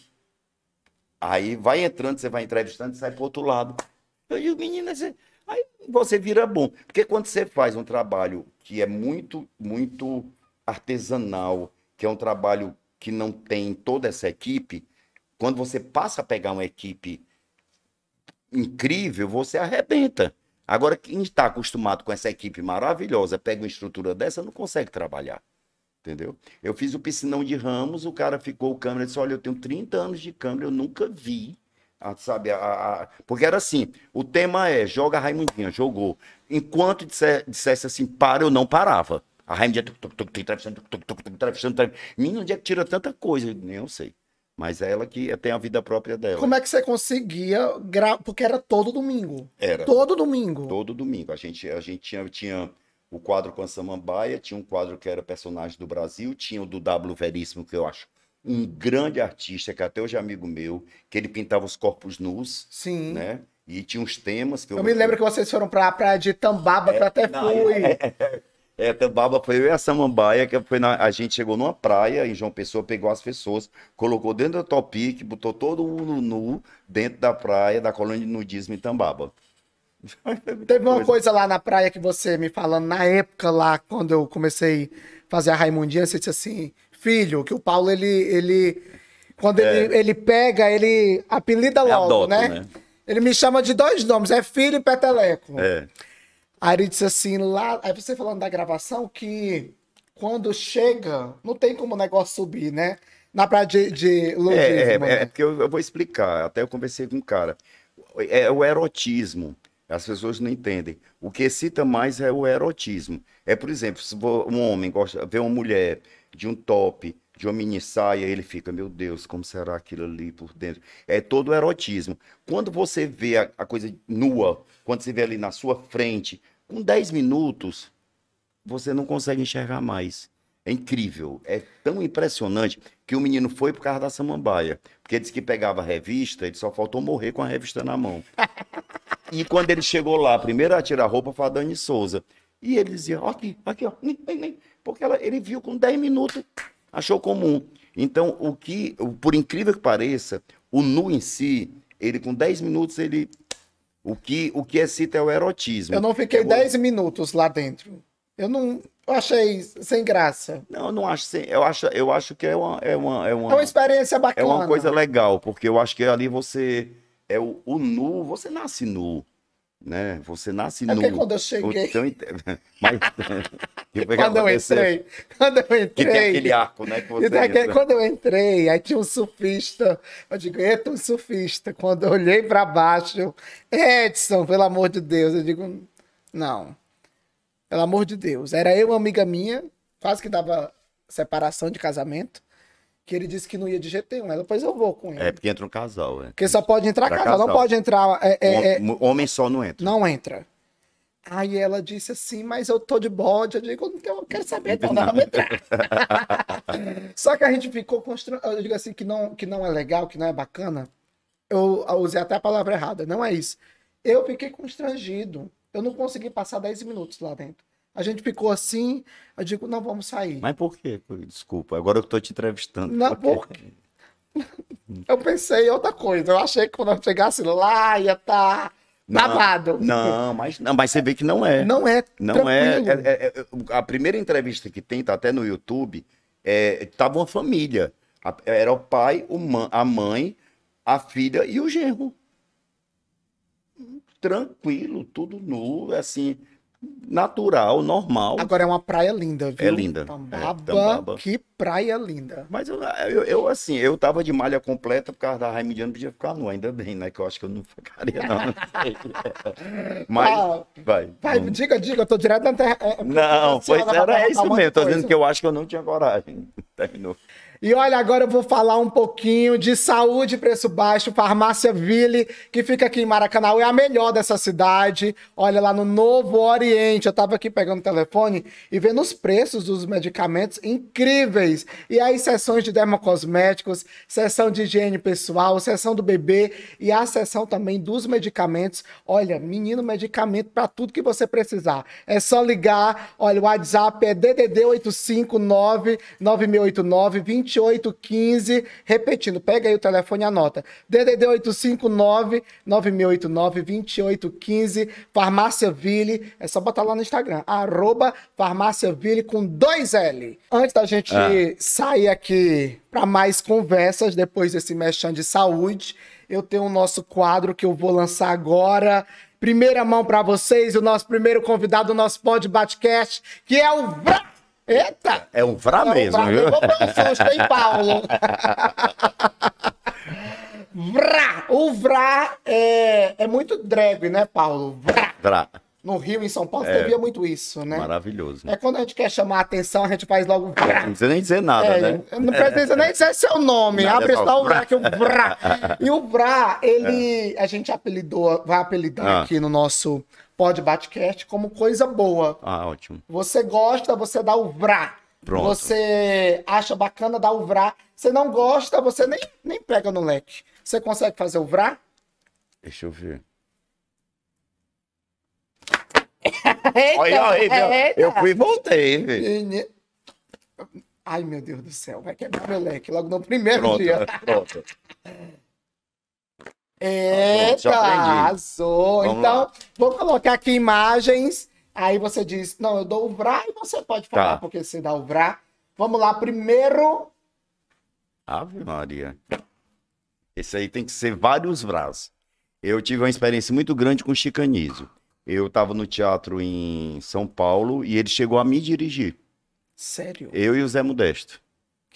Aí vai entrando, você vai entrevistando e sai pro outro lado. Eu digo, menina, assim, aí você vira bom. Porque quando você faz um trabalho que é muito, muito artesanal, que é um trabalho que não tem toda essa equipe, quando você passa a pegar uma equipe incrível, você arrebenta. Agora, quem está acostumado com essa equipe maravilhosa, pega uma estrutura dessa, não consegue trabalhar. Entendeu? Eu fiz o piscinão de Ramos, o cara ficou, o câmera disse: Olha, eu tenho 30 anos de câmera, eu nunca vi ah, a, sabe, a, a, porque era assim, o tema é joga Raimundinha, jogou. Enquanto disser, dissesse assim, para, eu não parava. A Raimundinha atravessando, Menino, onde é que tira tanta coisa? Nem eu sei. Mas ela que é, tem a vida própria dela. Como é que você conseguia gravar? Porque era todo domingo. Era. Todo domingo. Todo domingo. A gente, a gente tinha, tinha o quadro com a Samambaia, tinha um quadro que era personagem do Brasil, tinha o do W Veríssimo, que eu acho um grande artista, que é até hoje é amigo meu, que ele pintava os corpos nus. Sim. Né? E tinha uns temas que eu. Eu me lembro que vocês foram a praia de Tambaba, é, que eu é, até não, é, fui. É, é, é, Tambaba foi eu e a Samambaia, que foi na, a gente chegou numa praia em João Pessoa, pegou as pessoas, colocou dentro da Topic, botou todo mundo nu dentro da praia da colônia de nudismo em Tambaba. Teve uma coisa. coisa lá na praia que você me falando, na época lá, quando eu comecei a fazer a Raimundinha, você disse assim: filho, que o Paulo, ele. ele quando é. ele, ele pega, ele apelida é logo, né? né? Ele me chama de dois nomes, é filho e peteleco. É. Aí ele disse assim, lá. Aí você falando da gravação que quando chega, não tem como o negócio subir, né? Na praia de, de é, é, né? É, é, porque eu, eu, vou explicar. Até eu conversei com um cara. É, é o erotismo. As pessoas não entendem. O que excita mais é o erotismo. É, por exemplo, se um homem gosta, vê uma mulher de um top, de uma mini saia, ele fica, meu Deus, como será aquilo ali por dentro? É todo o erotismo. Quando você vê a, a coisa nua, quando você vê ali na sua frente, com 10 minutos, você não consegue enxergar mais. É incrível, é tão impressionante que o menino foi por causa da samambaia. Porque ele disse que pegava a revista, ele só faltou morrer com a revista na mão. e quando ele chegou lá, primeiro a tirar a roupa foi a Dani Souza. E ele dizia, ó aqui, aqui, ó. Porque ela, ele viu com 10 minutos, achou comum. Então, o que, por incrível que pareça, o nu em si, ele com 10 minutos, ele. O que, o que excita é, é o erotismo. Eu não fiquei 10 é minutos lá dentro. Eu não. Eu achei sem graça. Não, eu não acho sem. Eu acho, eu acho que é uma, é uma. É uma, é uma experiência bacana. É uma coisa legal, porque eu acho que ali você. É o, o nu, você nasce nu né? Você nasce é nu. Porque quando eu cheguei. Então, mas, quando eu entrei, quando eu entrei. Que tem aquele arco, né? Que você quando eu entrei, aí tinha um surfista. Eu digo, eita, um surfista. Quando eu olhei para baixo, Edson, pelo amor de Deus. Eu digo, não. Pelo amor de Deus. Era eu, uma amiga minha, quase que dava separação de casamento que ele disse que não ia de GT1, Ela, pois eu vou com ele. É porque entra um casal, é. Porque só pode entrar casal, casal, não pode entrar. É, é, é... Homem só não entra. Não entra. Aí ela disse assim, mas eu tô de bode. Eu digo, não, eu quero saber, então não, não entrar. só que a gente ficou constrangido. Eu digo assim, que não, que não é legal, que não é bacana. Eu, eu usei até a palavra errada, não é isso. Eu fiquei constrangido. Eu não consegui passar 10 minutos lá dentro. A gente ficou assim, eu digo, não, vamos sair. Mas por quê? Desculpa, agora eu estou te entrevistando. Não, por quê? eu pensei em outra coisa. Eu achei que quando eu chegasse lá ia estar tá Não, mas, não, mas você vê que não é. Não é. Não é, é, é, é A primeira entrevista que tem, tá até no YouTube, é, tava uma família. Era o pai, a mãe, a filha e o genro. Tranquilo, tudo nu, assim natural, normal. Agora é uma praia linda, é viu? É linda. Tambaba, é, Tambaba. que praia linda. Mas eu, eu, eu, assim, eu tava de malha completa por causa da Raimundiana, podia ficar nu, ainda bem, né? Que eu acho que eu não ficaria, não. Mas, ah, vai. Vai, não. diga, diga, eu tô direto na terra. É, é não, pois é, era isso mesmo, tô dizendo que eu acho que eu não tinha coragem. Terminou. E olha, agora eu vou falar um pouquinho de saúde preço baixo, Farmácia Ville, que fica aqui em Maracanã, é a melhor dessa cidade. Olha lá no Novo Oriente, eu tava aqui pegando o telefone e vendo os preços dos medicamentos incríveis. E aí sessões de dermocosméticos, sessão de higiene pessoal, sessão do bebê e a sessão também dos medicamentos. Olha, menino medicamento para tudo que você precisar. É só ligar. Olha, o WhatsApp é DDD 859 9689 2815, repetindo, pega aí o telefone e anota. DDD 859 9689 2815, Farmácia Ville, é só botar lá no Instagram, arroba Farmácia Ville com dois L. Antes da gente ah. sair aqui para mais conversas, depois desse mexão de saúde, eu tenho o nosso quadro que eu vou lançar agora, primeira mão para vocês, o nosso primeiro convidado, o nosso podcast que é o Eita! É um vrá é um mesmo, viu? Eu vou um susto, hein, Paulo? vrá! O vrá é, é muito drag, né, Paulo? Vrá! vrá. No Rio, em São Paulo, é, via muito isso, né? Maravilhoso. Né? É quando a gente quer chamar a atenção, a gente faz logo. Vrá. Não precisa nem dizer nada, é, né? Não precisa nem dizer seu nome. Nada Abre só o vrá, que o vrá. E o vrá, ele. É. A gente apelidou, vai apelidar ah. aqui no nosso pode podcast como coisa boa. Ah, ótimo. Você gosta, você dá o vrá. Pronto. Você acha bacana, dá o vrá. Você não gosta, você nem, nem pega no leque. Você consegue fazer o vrá? Deixa eu ver. eita, olha, olha, eita. Eu fui e voltei, velho. Ai, meu Deus do céu, vai quebrar meu leque logo no primeiro pronto, dia. Né? Pronto. É, arrasou. então, lá. vou colocar aqui imagens. Aí você diz, não, eu dou o vrá e você pode tá. falar, tá. porque você dá o vrá. Vamos lá, primeiro. Ave Maria. Esse aí tem que ser vários vrás. Eu tive uma experiência muito grande com chicanismo. Eu estava no teatro em São Paulo e ele chegou a me dirigir. Sério? Eu e o Zé Modesto.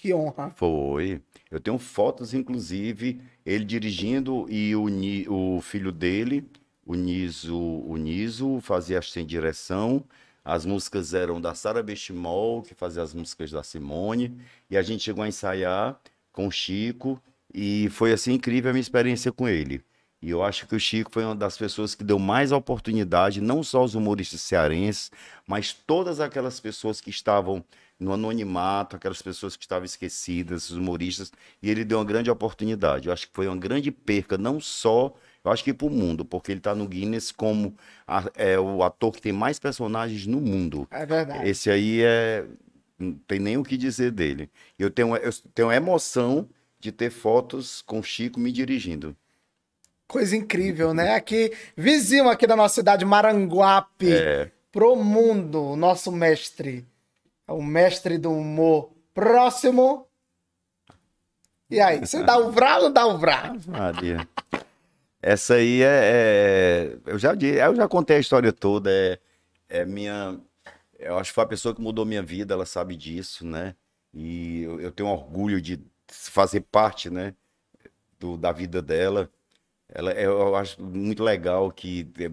Que honra. Foi. Eu tenho fotos, inclusive, ele dirigindo e o, o filho dele, o Niso, o Niso fazia as em direção. As músicas eram da Sara Bechimol, que fazia as músicas da Simone. E a gente chegou a ensaiar com o Chico. E foi assim incrível a minha experiência com ele. E eu acho que o Chico foi uma das pessoas que deu mais oportunidade, não só aos humoristas cearenses, mas todas aquelas pessoas que estavam no anonimato, aquelas pessoas que estavam esquecidas, os humoristas, e ele deu uma grande oportunidade. Eu acho que foi uma grande perca, não só, eu acho que para o mundo, porque ele está no Guinness como a, é, o ator que tem mais personagens no mundo. É verdade. Esse aí é. Não tem nem o que dizer dele. Eu tenho, eu tenho emoção de ter fotos com Chico me dirigindo. Coisa incrível, né? Aqui, vizinho aqui da nossa cidade, Maranguape. É. Pro mundo, nosso mestre. É o mestre do humor. Próximo. E aí, você dá o vrá ou dá o vrá? Maria. Essa aí é, é, eu já eu já contei a história toda, é, é minha eu acho que foi a pessoa que mudou minha vida, ela sabe disso, né? E eu, eu tenho orgulho de fazer parte, né, do, da vida dela. Ela, eu acho muito legal que eh,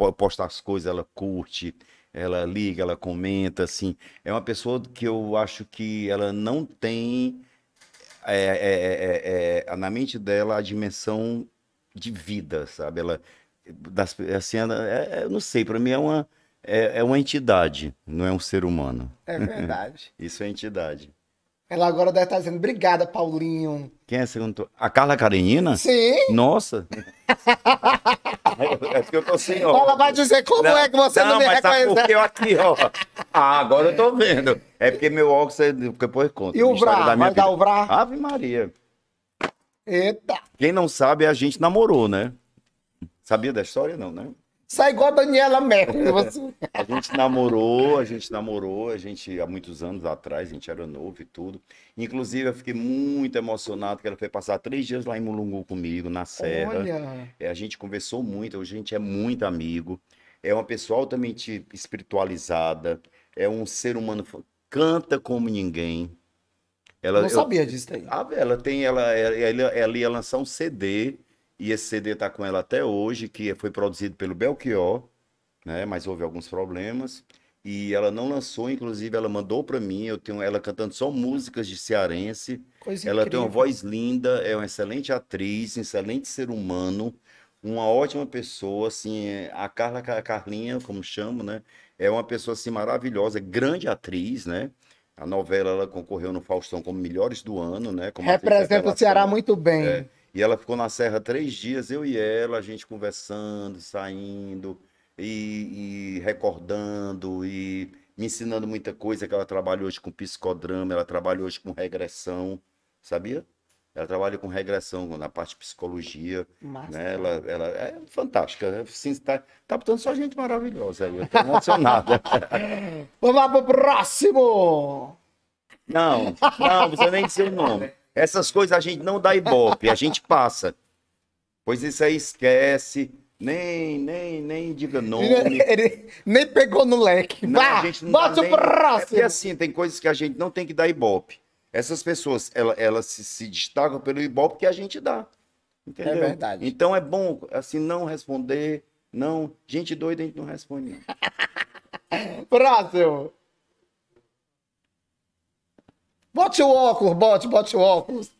eu posto as coisas, ela curte, ela liga, ela comenta, assim. É uma pessoa que eu acho que ela não tem é, é, é, na mente dela a dimensão de vida, sabe? Ela, das, assim, ela, é, é eu não sei, para mim é uma, é, é, uma entidade, não é um ser humano. É verdade. Isso é entidade. Ela agora deve estar dizendo, obrigada, Paulinho. Quem é a segunda? A Carla Karenina? Sim. Nossa. é que eu tô assim ó. Ela vai dizer, como não, é que você não, não me mas tá reconhece? Não, porque eu aqui, ó. Ah, agora eu tô vendo. É porque meu óculos, é... depois conta. E o Vrá? Vai vida. dar o Vrá? Ave Maria. Eita. Quem não sabe, a gente namorou, né? Sabia da história, não, né? Sai igual a Daniela Merkel. a gente namorou, a gente namorou, a gente há muitos anos atrás, a gente era novo e tudo. Inclusive, eu fiquei muito emocionado que ela foi passar três dias lá em Mulungu comigo, na Serra. Olha. É, a gente conversou muito, a gente é muito amigo. É uma pessoa altamente espiritualizada, é um ser humano canta como ninguém. Ela, não eu, sabia disso aí. Ah, ela tem, ela, ela, ela, ela ia lançar um CD e esse CD está com ela até hoje, que foi produzido pelo Belchior, né? Mas houve alguns problemas. E ela não lançou, inclusive ela mandou para mim, eu tenho ela cantando só músicas de cearense. Coisa ela incrível. tem uma voz linda, é uma excelente atriz, excelente ser humano, uma ótima pessoa, assim, é, a Carla a Carlinha, como chamo, né? É uma pessoa assim maravilhosa, grande atriz, né? A novela ela concorreu no Faustão como melhores do ano, né? Como Representa o Ceará muito bem. É. E ela ficou na serra três dias, eu e ela, a gente conversando, saindo e, e recordando e me ensinando muita coisa. Que ela trabalha hoje com psicodrama, ela trabalha hoje com regressão, sabia? Ela trabalha com regressão na parte de psicologia. Massa. Né? Ela, ela é fantástica. Está é, tá, tá botando só gente maravilhosa aí. Eu estou emocionado. Vamos lá o próximo! Não, não, você nem dizer o nome. Essas coisas a gente não dá ibope, a gente passa. Pois isso aí esquece. Nem, nem, nem diga nome. Ele, ele nem pegou no leque. Não, Vá, bate o é próximo. É porque assim, tem coisas que a gente não tem que dar ibope. Essas pessoas, elas, elas se, se destacam pelo ibope que a gente dá. Entendeu? É verdade. Então é bom, assim, não responder. Não, gente doida a gente não responde. Próximo. Bote o óculos, bote, bote o óculos.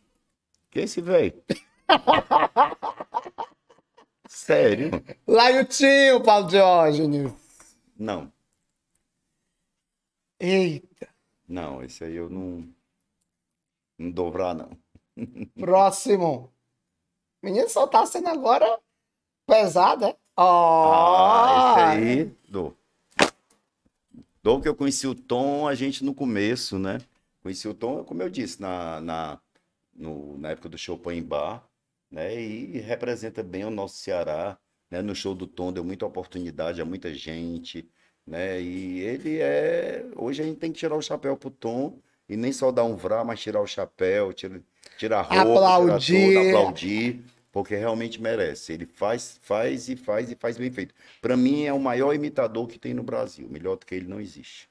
Que esse velho? Sério? Lá e o tio, Paulo Diógenes. Não. Eita. Não, esse aí eu não. Não dobrar, não. Próximo. Menino, só tá sendo agora pesado, é? Oh. Ah, esse aí. Dou. Dou que eu conheci o Tom, a gente no começo, né? Conheci o Tom, como eu disse, na, na, no, na época do Chopin Bar, né? E representa bem o nosso Ceará, né? No show do Tom deu muita oportunidade a muita gente, né? E ele é... Hoje a gente tem que tirar o chapéu pro Tom e nem só dar um vrá, mas tirar o chapéu, tirar, tirar a roupa, aplaudir. tudo, aplaudir, porque realmente merece. Ele faz, faz e faz e faz bem feito. Para mim é o maior imitador que tem no Brasil. Melhor do que ele não existe.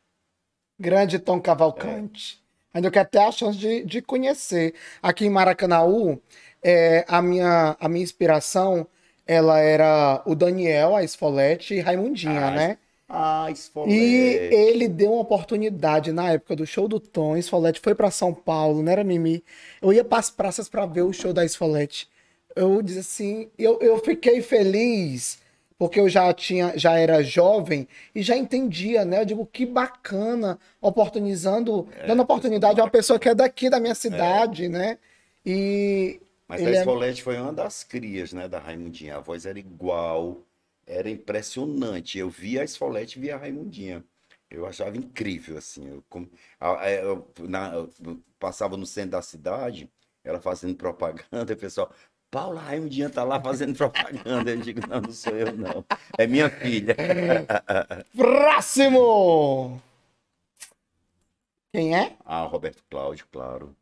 Grande Tom Cavalcante. É ainda quero ter a chance de, de conhecer. Aqui em Maracanã. é, a, minha, a minha inspiração ela era o Daniel, a Esfolete e Raimundinha, ah, né? Ah, Esfolete. E ele deu uma oportunidade na época do show do Tom. Esfolete foi para São Paulo, não era Mimi. Eu ia para as praças para ver o show da Esfolete. Eu disse assim, eu, eu fiquei feliz porque eu já tinha, já era jovem e já entendia, né? Eu digo que bacana, oportunizando, é, dando oportunidade a uma pessoa que é daqui da minha é. cidade, é. né? E mas a Escolete é... foi uma das crias, né, da Raimundinha. A voz era igual, era impressionante. Eu via a Esfolete e via a Raimundinha. Eu achava incrível, assim. Eu, como, eu, eu, passava no centro da cidade, ela fazendo propaganda, o pessoal, Paula dia tá lá fazendo propaganda. Eu digo, não, não sou eu, não. É minha filha. Próximo! Quem é? Ah, Roberto Cláudio, claro.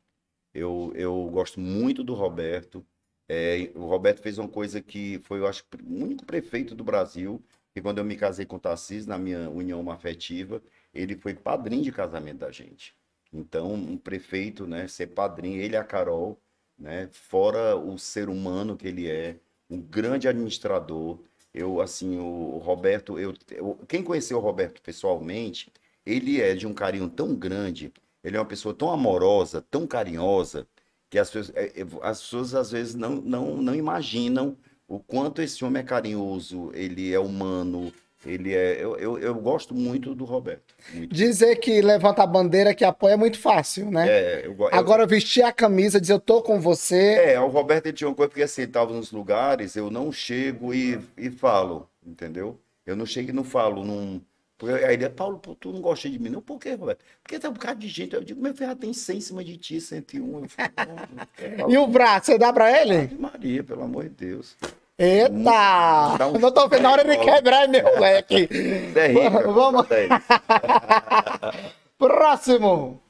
Eu, eu gosto muito do Roberto. É, o Roberto fez uma coisa que foi, eu acho, o único prefeito do Brasil que quando eu me casei com o Tarcísio, na minha união afetiva, ele foi padrinho de casamento da gente. Então, um prefeito, né, ser padrinho, ele e a Carol, né? Fora o ser humano que ele é, um grande administrador. Eu, assim, o Roberto, eu, eu, quem conheceu o Roberto pessoalmente, ele é de um carinho tão grande, ele é uma pessoa tão amorosa, tão carinhosa, que as pessoas, é, é, as pessoas às vezes não, não, não imaginam o quanto esse homem é carinhoso, ele é humano, ele é. Eu, eu, eu gosto muito do Roberto. Muito. Dizer que levanta a bandeira que apoia é muito fácil, né? É, eu, Agora, eu, vestir a camisa, dizer eu tô com você. É, o Roberto ele tinha uma coisa, porque aceitava assim, nos lugares, eu não chego e, e falo, entendeu? Eu não chego e não falo. Não... Porque aí ele é, Paulo, pô, tu não gosta de mim? Não, por quê, Roberto? Porque tem um bocado de gente. Eu digo, meu filho, tem 100 em cima de ti, 101. Eu falo, e o braço, você dá pra ele? Ave Maria, pelo amor de Deus. Eita! um não tô vendo na hora de quebrar meu leque. É rico, Vamos. Próximo.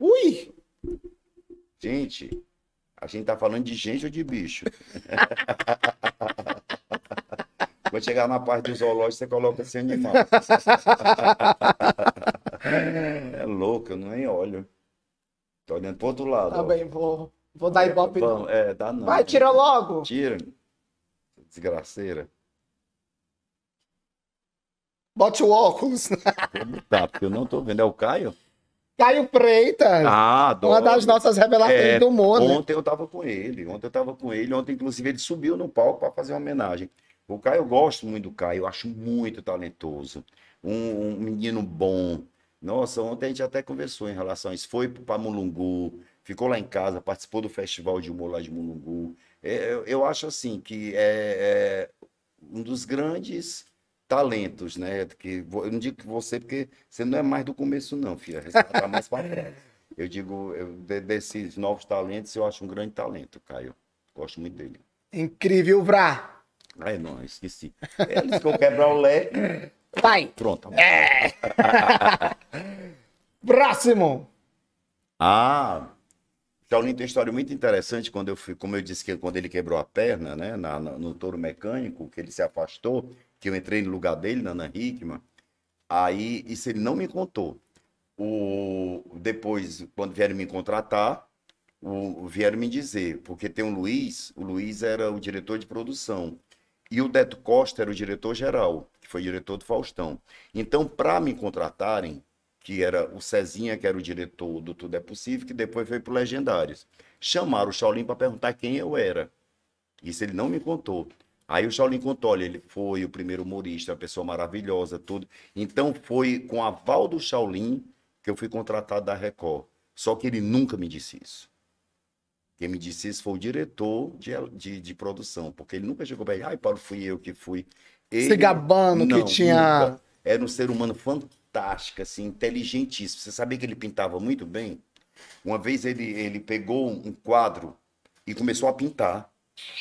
Ui! Gente, a gente tá falando de gente ou de bicho? Vou chegar na parte do zoológico, você coloca esse assim, animal. é louco, eu nem olho. Tô olhando pro outro lado. Também tá ó. vou. Vou dar ibope. Vamos, é, dá não. Vai, tira logo. Tira desgraceira. Bote o óculos. tá, porque eu não tô vendo. É o Caio? Caio Freitas. Ah, adoro. Uma das nossas revelações é, do mundo. Ontem eu tava com ele. Ontem eu tava com ele. Ontem, inclusive, ele subiu no palco para fazer uma homenagem. O Caio, eu gosto muito do Caio. Eu acho muito talentoso. Um, um menino bom. Nossa, ontem a gente até conversou em relação a isso. Foi para Mulungu, ficou lá em casa, participou do festival de humor lá de Mulungu. É, eu, eu acho assim que é, é, um dos grandes talentos, né? Que, eu não digo que você, porque você não é mais do começo, não, filha. Tá, tá mais para trás. Eu digo, eu, desses novos talentos, eu acho um grande talento, Caio. Gosto muito dele. Incrível, Vrá! Ai, não, esqueci. É, ele que eu quebrar o leque. Vai! Pronto. Tá é. Próximo! Ah, Claudinho tem uma história muito interessante quando eu fui, como eu disse que quando ele quebrou a perna, né, na, no touro mecânico, que ele se afastou, que eu entrei no lugar dele, na Ana Hickman. Aí isso ele não me contou. O depois quando vieram me contratar, o, vieram me dizer, porque tem um Luiz, o Luiz era o diretor de produção e o Deto Costa era o diretor geral, que foi diretor do Faustão. Então, para me contratarem, que era o Cezinha, que era o diretor do Tudo é Possível, que depois foi o Legendários. Chamaram o Shaolin para perguntar quem eu era. Isso ele não me contou. Aí o Shaolin contou, olha, ele foi o primeiro humorista, uma pessoa maravilhosa, tudo. Então foi com a aval do Shaolin que eu fui contratado da Record. Só que ele nunca me disse isso. Quem me disse isso foi o diretor de, de, de produção, porque ele nunca chegou bem, ai, Paulo, fui eu que fui. Ele, Se gabando não, que tinha... Nunca. Era um ser humano fantástico fantástica, assim, inteligentíssima. Você sabia que ele pintava muito bem? Uma vez ele, ele pegou um quadro e começou a pintar.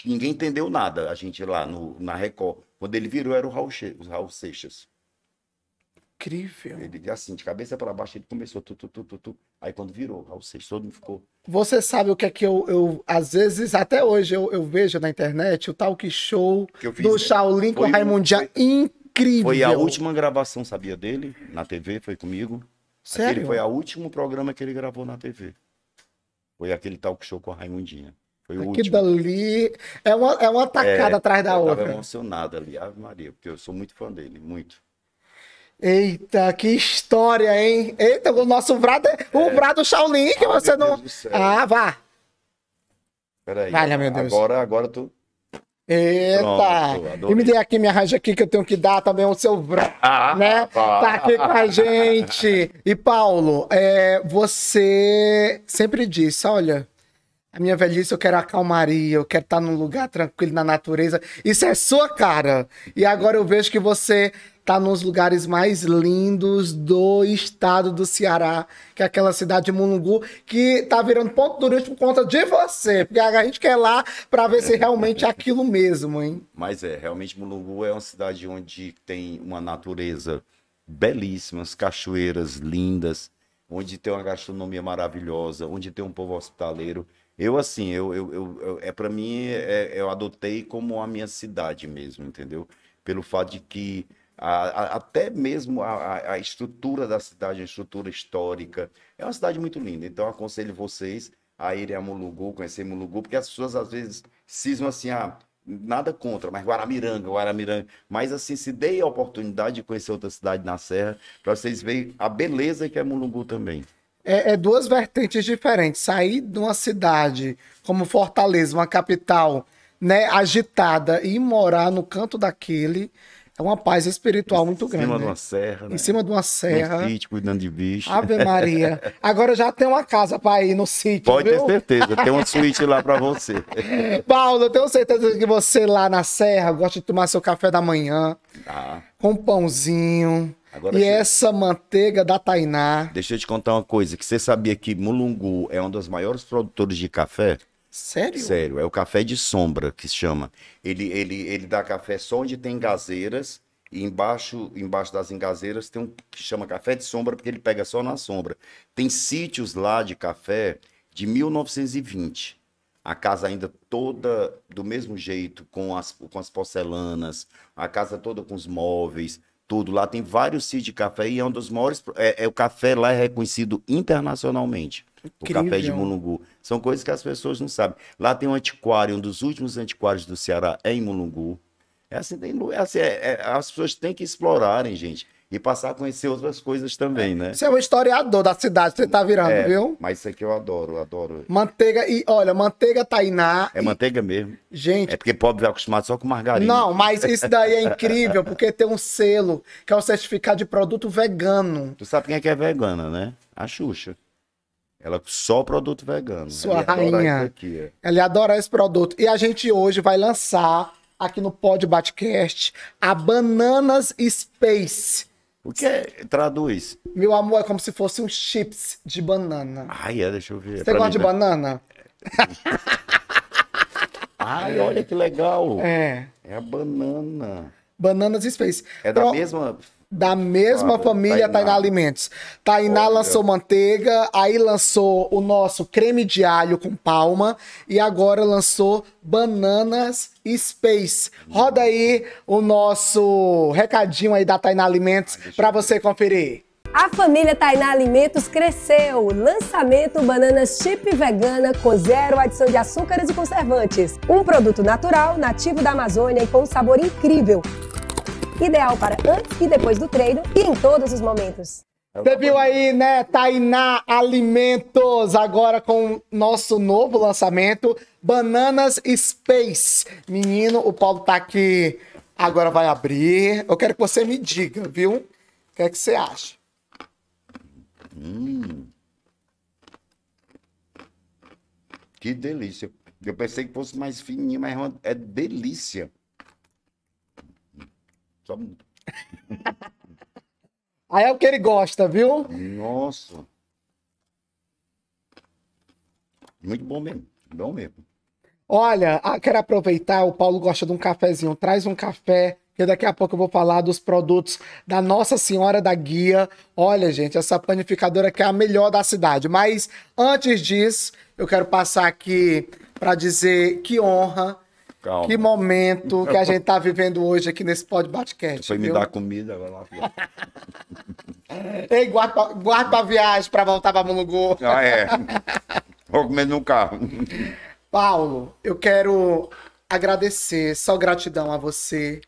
Ninguém entendeu nada, a gente lá no, na Record. Quando ele virou, era o Raul, che Raul Seixas. Incrível. Ele, assim, de cabeça para baixo, ele começou. Tu, tu, tu, tu, tu. Aí quando virou, Raul Seixas, todo mundo ficou. Você sabe o que é que eu, eu às vezes, até hoje, eu, eu vejo na internet o tal que show fiz, do né? Shaolin com Raimundia. Um... Foi incrível. Foi a última gravação, sabia dele? Na TV, foi comigo. Sério? Aquele foi o último programa que ele gravou na TV. Foi aquele talk show com a Raimundinha. Foi o Aquilo último. ali é uma, é uma tacada é, atrás da eu outra. Eu tava emocionado ali, Ave Maria, porque eu sou muito fã dele, muito. Eita, que história, hein? Eita, o nosso Brado, é. o Brado Shaolin, que Ai, ah, você não... Ah, vá. Peraí, meu Deus. agora, agora tu... Eita! Pronto, e me dê aqui, me arranja aqui que eu tenho que dar também o seu ah, né? tá aqui com a gente. E Paulo, é, você sempre disse, olha, a minha velhice, eu quero a calmaria, eu quero estar num lugar tranquilo, na natureza. Isso é sua cara. E agora eu vejo que você tá nos lugares mais lindos do estado do Ceará, que é aquela cidade de Mulungu, que tá virando ponto turístico por conta de você. Porque a gente quer ir lá para ver se realmente é aquilo mesmo, hein? Mas é, realmente Mulungu é uma cidade onde tem uma natureza belíssima, cachoeiras lindas, onde tem uma gastronomia maravilhosa, onde tem um povo hospitaleiro. Eu, assim, eu, eu, eu é para mim, é, eu adotei como a minha cidade mesmo, entendeu? Pelo fato de que a, a, até mesmo a, a, estrutura da cidade, a estrutura histórica, é uma cidade muito linda. Então, aconselho vocês a irem a Mulugu, conhecer Mulugu, porque as pessoas às vezes cismam assim, ah, nada contra, mas Guaramiranga, Guaramiranga. Mas assim, se dê a oportunidade de conhecer outra cidade na Serra, para vocês verem a beleza que é Mulungu também é, é, duas vertentes diferentes. Sair de uma cidade como Fortaleza, uma capital né, agitada, e morar no canto daquele é uma paz espiritual muito grande. Em cima grande, de uma né? serra. Né? Em cima de uma serra. No sítio, cuidando de bicho. Ave Maria. Agora já tem uma casa para ir no sítio. Pode viu? ter certeza, tem uma suíte lá para você. Paulo, eu tenho certeza que você lá na serra gosta de tomar seu café da manhã. Tá. Com um pãozinho Agora, e essa manteiga da Tainá. Deixa eu te contar uma coisa: que você sabia que Mulungu é um dos maiores produtores de café? Sério? Sério, é o café de sombra que se chama. Ele, ele, ele dá café só onde tem gazeiras e embaixo, embaixo das engazeiras tem um que chama café de sombra porque ele pega só na sombra. Tem sítios lá de café de 1920. A casa ainda toda do mesmo jeito, com as, com as porcelanas, a casa toda com os móveis tudo. Lá tem vários sítios de café e é um dos maiores. É, é, o café lá é reconhecido internacionalmente. Incrível. O café de Mulungu. São coisas que as pessoas não sabem. Lá tem um antiquário, um dos últimos antiquários do Ceará é em Mulungu. É assim, tem, é assim, é, é, as pessoas têm que explorarem, gente e passar a conhecer outras coisas também, né? Você é um historiador da cidade, você tá virando, é, viu? Mas isso aqui eu adoro, adoro. Manteiga e, olha, manteiga tainá. É e... manteiga mesmo. Gente. É porque pobre é acostumado só com margarina. Não, mas isso daí é incrível, porque tem um selo, que é o certificado de produto vegano. Tu sabe quem é que é vegana, né? A Xuxa. Ela é só produto vegano. Sua Ela rainha. Aqui, é. Ela adora esse produto. E a gente hoje vai lançar aqui no Pod Batcast a Bananas Space o que é? Traduz. Meu amor, é como se fosse um chips de banana. Ai, é, deixa eu ver. Você é gosta de tá- banana? Ai, olha que legal. É. É a banana. Bananas Space. É Pro... da mesma da mesma tá família Tainá, tá Tainá Alimentos. Tainá tá Olha. lançou manteiga, aí lançou o nosso creme de alho com palma e agora lançou bananas Space. Roda aí o nosso recadinho aí da Tainá Alimentos para você conferir. A família Tainá Alimentos cresceu. Lançamento bananas chip vegana com zero adição de açúcares e conservantes. Um produto natural, nativo da Amazônia e com um sabor incrível ideal para antes e depois do treino e em todos os momentos. Você viu aí, né, Tainá Alimentos, agora com nosso novo lançamento, Bananas Space. Menino, o Paulo tá aqui, agora vai abrir. Eu quero que você me diga, viu? O que é que você acha? Hum. Que delícia. Eu pensei que fosse mais fininho, mas é, é delícia. Só muda. Aí é o que ele gosta, viu? Nossa. Muito bom mesmo. Bom mesmo. Olha, ah, quero aproveitar, o Paulo gosta de um cafezinho. Traz um café, que daqui a pouco eu vou falar dos produtos da Nossa Senhora da Guia. Olha, gente, essa panificadora que é a melhor da cidade. Mas antes disso, eu quero passar aqui para dizer que honra Calma. Que momento que a gente tá vivendo hoje aqui nesse pod basquete. Foi me dar comida, agora. lá. Ei, guarda, guarda a viagem para voltar para Mulungu. Ah, é. Vou comer no carro. Paulo, eu quero agradecer, só gratidão a você,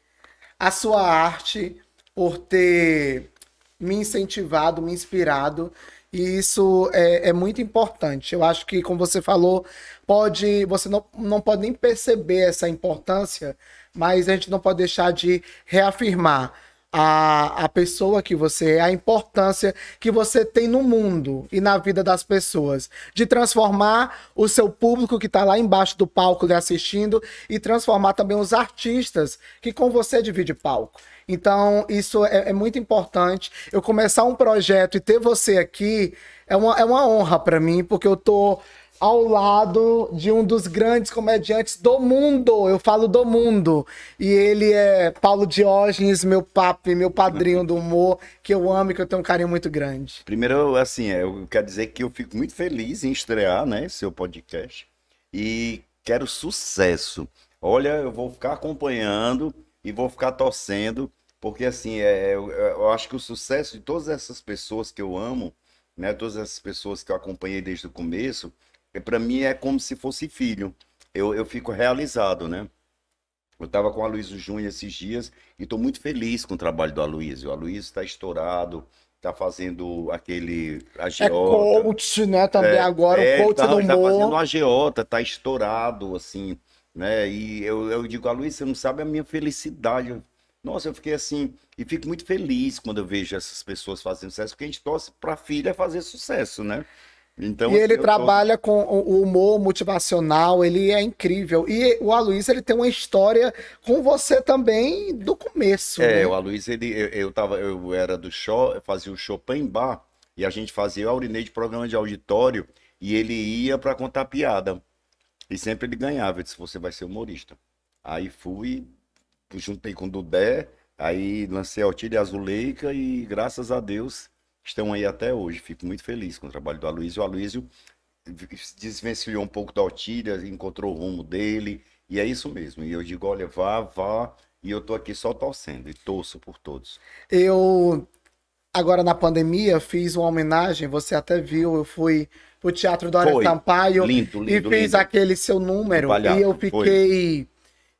a sua arte, por ter me incentivado, me inspirado e isso é, é, muito importante. Eu acho que, como você falou, pode você não, não pode nem perceber essa importância, mas a gente não pode deixar de reafirmar a, a pessoa que você é, a importância que você tem no mundo e na vida das pessoas. De transformar o seu público que está lá embaixo do palco lhe assistindo e transformar também os artistas que com você divide palco. Então, isso é, é muito importante. Eu começar um projeto e ter você aqui é uma, é uma honra para mim, porque eu tô ao lado de um dos grandes comediantes do mundo. Eu falo do mundo. E ele é Paulo Diógenes, meu papi, meu padrinho do humor, que eu amo e que eu tenho um carinho muito grande. Primeiro, assim, é, eu quero dizer que eu fico muito feliz em estrear, né, seu podcast. E quero sucesso. Olha, eu vou ficar acompanhando e vou ficar torcendo, porque assim, é, é eu, é, eu acho que o sucesso de todas essas pessoas que eu amo, né, todas essas pessoas que eu acompanhei desde o começo, é, para mim é como se fosse filho. Eu, eu fico realizado, né? Eu estava com a Luísa Júnior esses dias e estou muito feliz com o trabalho do Aloysio. O Aloysio está estourado, está fazendo aquele é agiota. É coach, né? Também é, agora, é, o coach tá, do tá humor. Está fazendo agiota, está estourado, assim, né? E eu, eu digo, Aloysio, você não sabe a minha felicidade. Nossa, eu fiquei assim, e fico muito feliz quando eu vejo essas pessoas fazendo sucesso, porque a gente torce para a filha fazer sucesso, né? Então, e ele trabalha com o humor motivacional, ele é incrível. E o Aloysio, ele tem uma história com você também do começo. É, né? o Aloysio, ele, eu, eu, tava, eu era do show, fazia o Chopin Bar, e a gente fazia o Aurinei de programa de auditório, e ele ia para contar piada. E sempre ele ganhava, eu disse, você vai ser humorista. Aí fui, juntei com o Dudé, aí lancei a Otília Azuleica, e graças a Deus estão aí até hoje. Fico muito feliz com o trabalho do Aloysio. O Aloysio desvencilhou um pouco da Otília, encontrou o rumo dele, e é isso mesmo. E eu digo, olha, vá, vá, e eu estou aqui só torcendo, e torço por todos. Eu, agora na pandemia, fiz uma homenagem, você até viu, eu fui pro Teatro Dória foi. lindo, lindo, e fiz lindo. aquele seu número, e eu fiquei... Foi.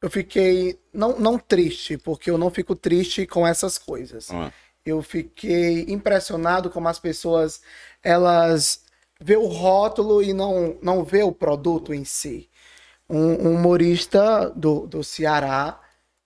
Eu fiquei não, não triste, porque eu não fico triste com essas coisas. Ah. Eu fiquei impressionado como as pessoas elas vê o rótulo e não, não vê o produto em si. Um, um humorista do, do Ceará,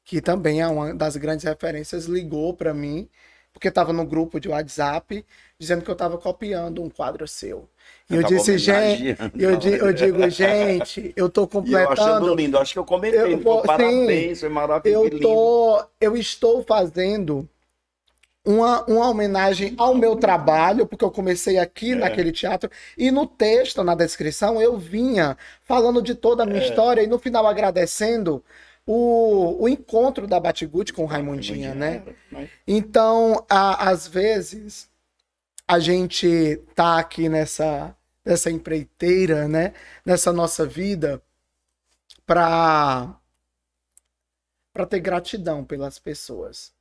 que também é uma das grandes referências, ligou para mim, porque estava no grupo de WhatsApp, dizendo que eu estava copiando um quadro seu. E eu, eu disse, gente, eu, di, eu, digo, gente, eu tô completando. E eu achando lindo, acho que eu comentei, eu, pô, parabéns, sim, foi maravilhoso. Eu, tô, eu estou fazendo uma, uma homenagem ao meu trabalho, porque eu comecei aqui é. naquele teatro, e no texto, na descrição, eu vinha falando de toda a minha é. história e no final agradecendo o, o encontro da Batigute com ah, Raimundinha, né? Então, a, às vezes, a gente tá aqui nessa, nessa empreiteira, né? Nessa nossa vida para para ter gratidão pelas pessoas.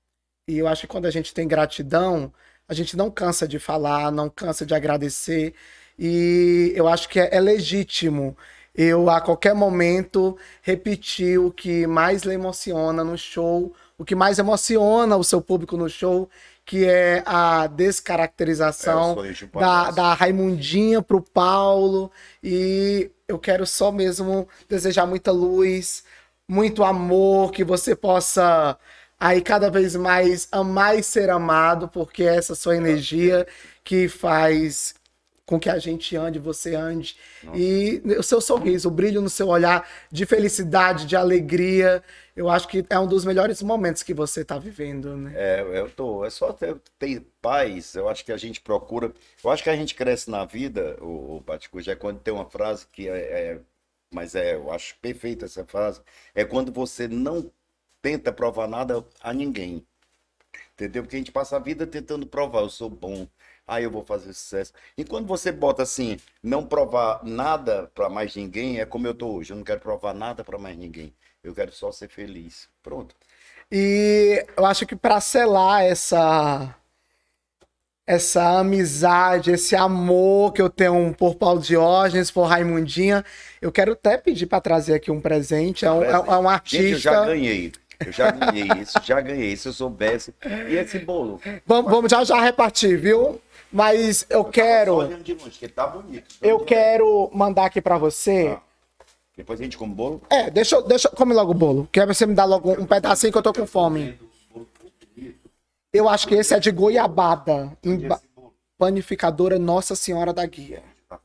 E eu acho que quando a gente tem gratidão, a gente não cansa de falar, não cansa de agradecer. E eu acho que é, é legítimo eu, a qualquer momento, repetir o que mais lhe emociona no show, o que mais emociona o seu público no show, que é a descaracterização é, da, da Raimundinha pro Paulo. E eu quero só mesmo desejar muita luz, muito amor, que você possa aí cada vez mais amar e ser amado, porque é essa sua energia que faz com que a gente ande, você ande. Nossa. E o seu sorriso, o brilho no seu olhar de felicidade, de alegria, eu acho que é um dos melhores momentos que você está vivendo, né? É, eu tô. É só ter, ter, paz. Eu acho que a gente procura. Eu acho que a gente cresce na vida, o, o Baticuja, é quando tem uma frase que é, é. Mas é, eu acho perfeita essa frase. É quando você não tenta provar nada a ninguém. Entendeu? Porque a gente passa a vida tentando provar, eu sou bom, aí eu vou fazer sucesso. E quando você bota assim, não provar nada para mais ninguém, é como eu tô hoje, eu não quero provar nada para mais ninguém. Eu quero só ser feliz. Pronto. E eu acho que para selar essa essa amizade, esse amor que eu tenho por Paulo Diógenes, por Raimundinha, eu quero até pedir para trazer aqui um presente. É um, é um artista. É gente, eu já ganhei. Eu já ganhei isso, já ganhei. Se eu soubesse. E esse bolo? Vamos, vamos já já repartir, viu? Mas eu, eu quero. Longe, que tá bonito, eu quero mandar aqui para você. Ah. Depois a gente come bolo? É, deixa, deixa come logo o bolo. Quer você me dá logo um pedacinho que eu tô com fome. Eu acho que esse é de goiabada. Panificadora Nossa Senhora da Guia. Tá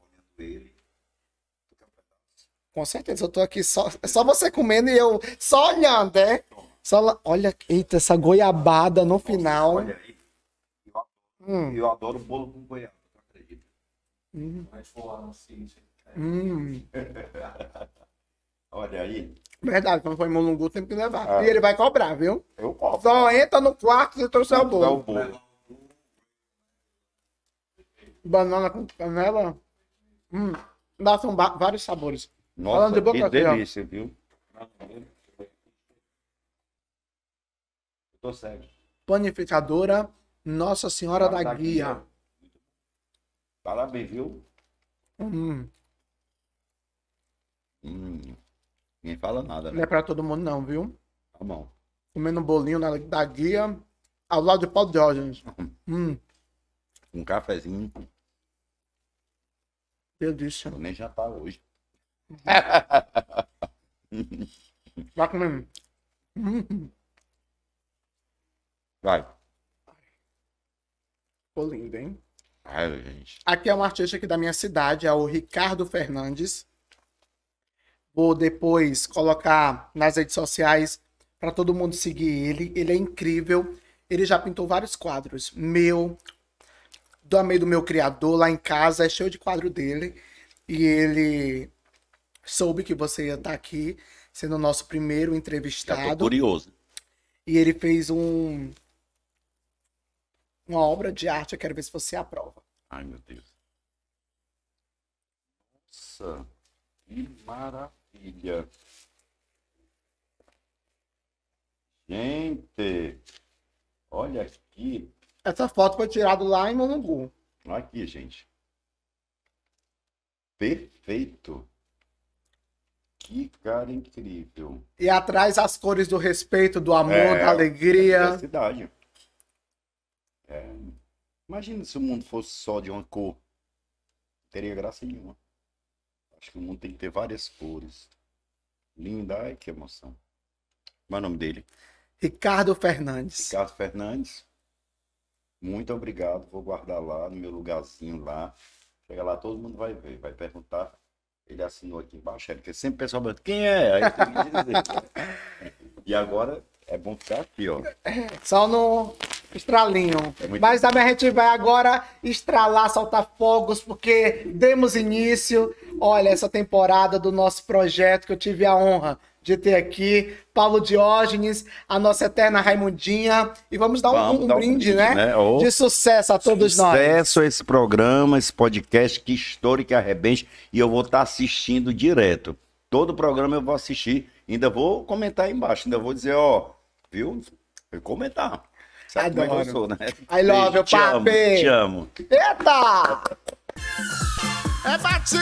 com certeza, eu tô aqui só, é só você comendo e eu só olhando, é? Sala... Olha, eita, essa goiabada no final. Olha aí. Eu, hum. eu adoro bolo com goiaba, não acredito. Hum. Mas vou lá no seguinte. Olha aí. Verdade, quando foi Molungu, tem que levar. É. E ele vai cobrar, viu? Eu cobro. Só entra no quarto e trouxe o bolo. É o bolo. Banana com canela. Hum. Dá, são vários sabores. Nossa, de boca que delícia, viu? Tô cego. Panificadora Nossa Senhora da, da, tá Guia. Guia. Parabéns, viu? Hum. Hum. Ninguém fala nada. Né? Não é né? pra todo mundo, não, viu? Tá bom. Comendo um bolinho na, da guia ao lado de Paulo Jorge. Hum. hum. Um cafezinho. Delícia. Vou nem tá hoje. Vai comer. Hum. Vai. Ficou lindo, hein? Ai, gente. Aqui é um artista aqui da minha cidade, é o Ricardo Fernandes. Vou depois colocar nas redes sociais para todo mundo seguir ele. Ele é incrível. Ele já pintou vários quadros. Meu, do meio do meu criador lá em casa, é cheio de quadro dele. E ele soube que você ia estar tá aqui, sendo o nosso primeiro entrevistado. Já tô curioso. E ele fez um uma obra de arte, eu quero ver se você aprova. Ai, meu Deus. Nossa, que maravilha. Gente, olha aqui. Essa foto foi tirada lá em Monangu. aqui, gente. Perfeito. Que cara incrível. E atrás as cores do respeito, do amor, é, da alegria. Da é felicidade. É. Imagina se o mundo fosse só de uma cor. Não teria graça nenhuma. Acho que o mundo tem que ter várias cores. Linda, ai que emoção. Qual é o nome dele? Ricardo Fernandes. Ricardo Fernandes. Muito obrigado. Vou guardar lá no meu lugarzinho lá. Chega lá, todo mundo vai ver, vai perguntar. Ele assinou aqui embaixo, é, porque sempre o pessoal pergunta, quem é? Aí tem que dizer. e agora é bom ficar aqui, ó. Só no Estralinho. É Mas também a gente vai agora estralar, soltar fogos, porque demos início, olha, essa temporada do nosso projeto que eu tive a honra de ter aqui Paulo Diógenes, a nossa eterna Raimundinha. E vamos dar um, vamos um, dar um brinde, né? né? Oh. De sucesso a todos sucesso nós. Sucesso a esse programa, esse podcast, que história que arrebente. E eu vou estar tá assistindo direto. Todo programa eu vou assistir. Ainda vou comentar aí embaixo, ainda vou dizer, ó, viu? Vou comentar. Sabe é Adoro. eu sou, né? I love you, papi! Te amo, te amo. Eita! É bate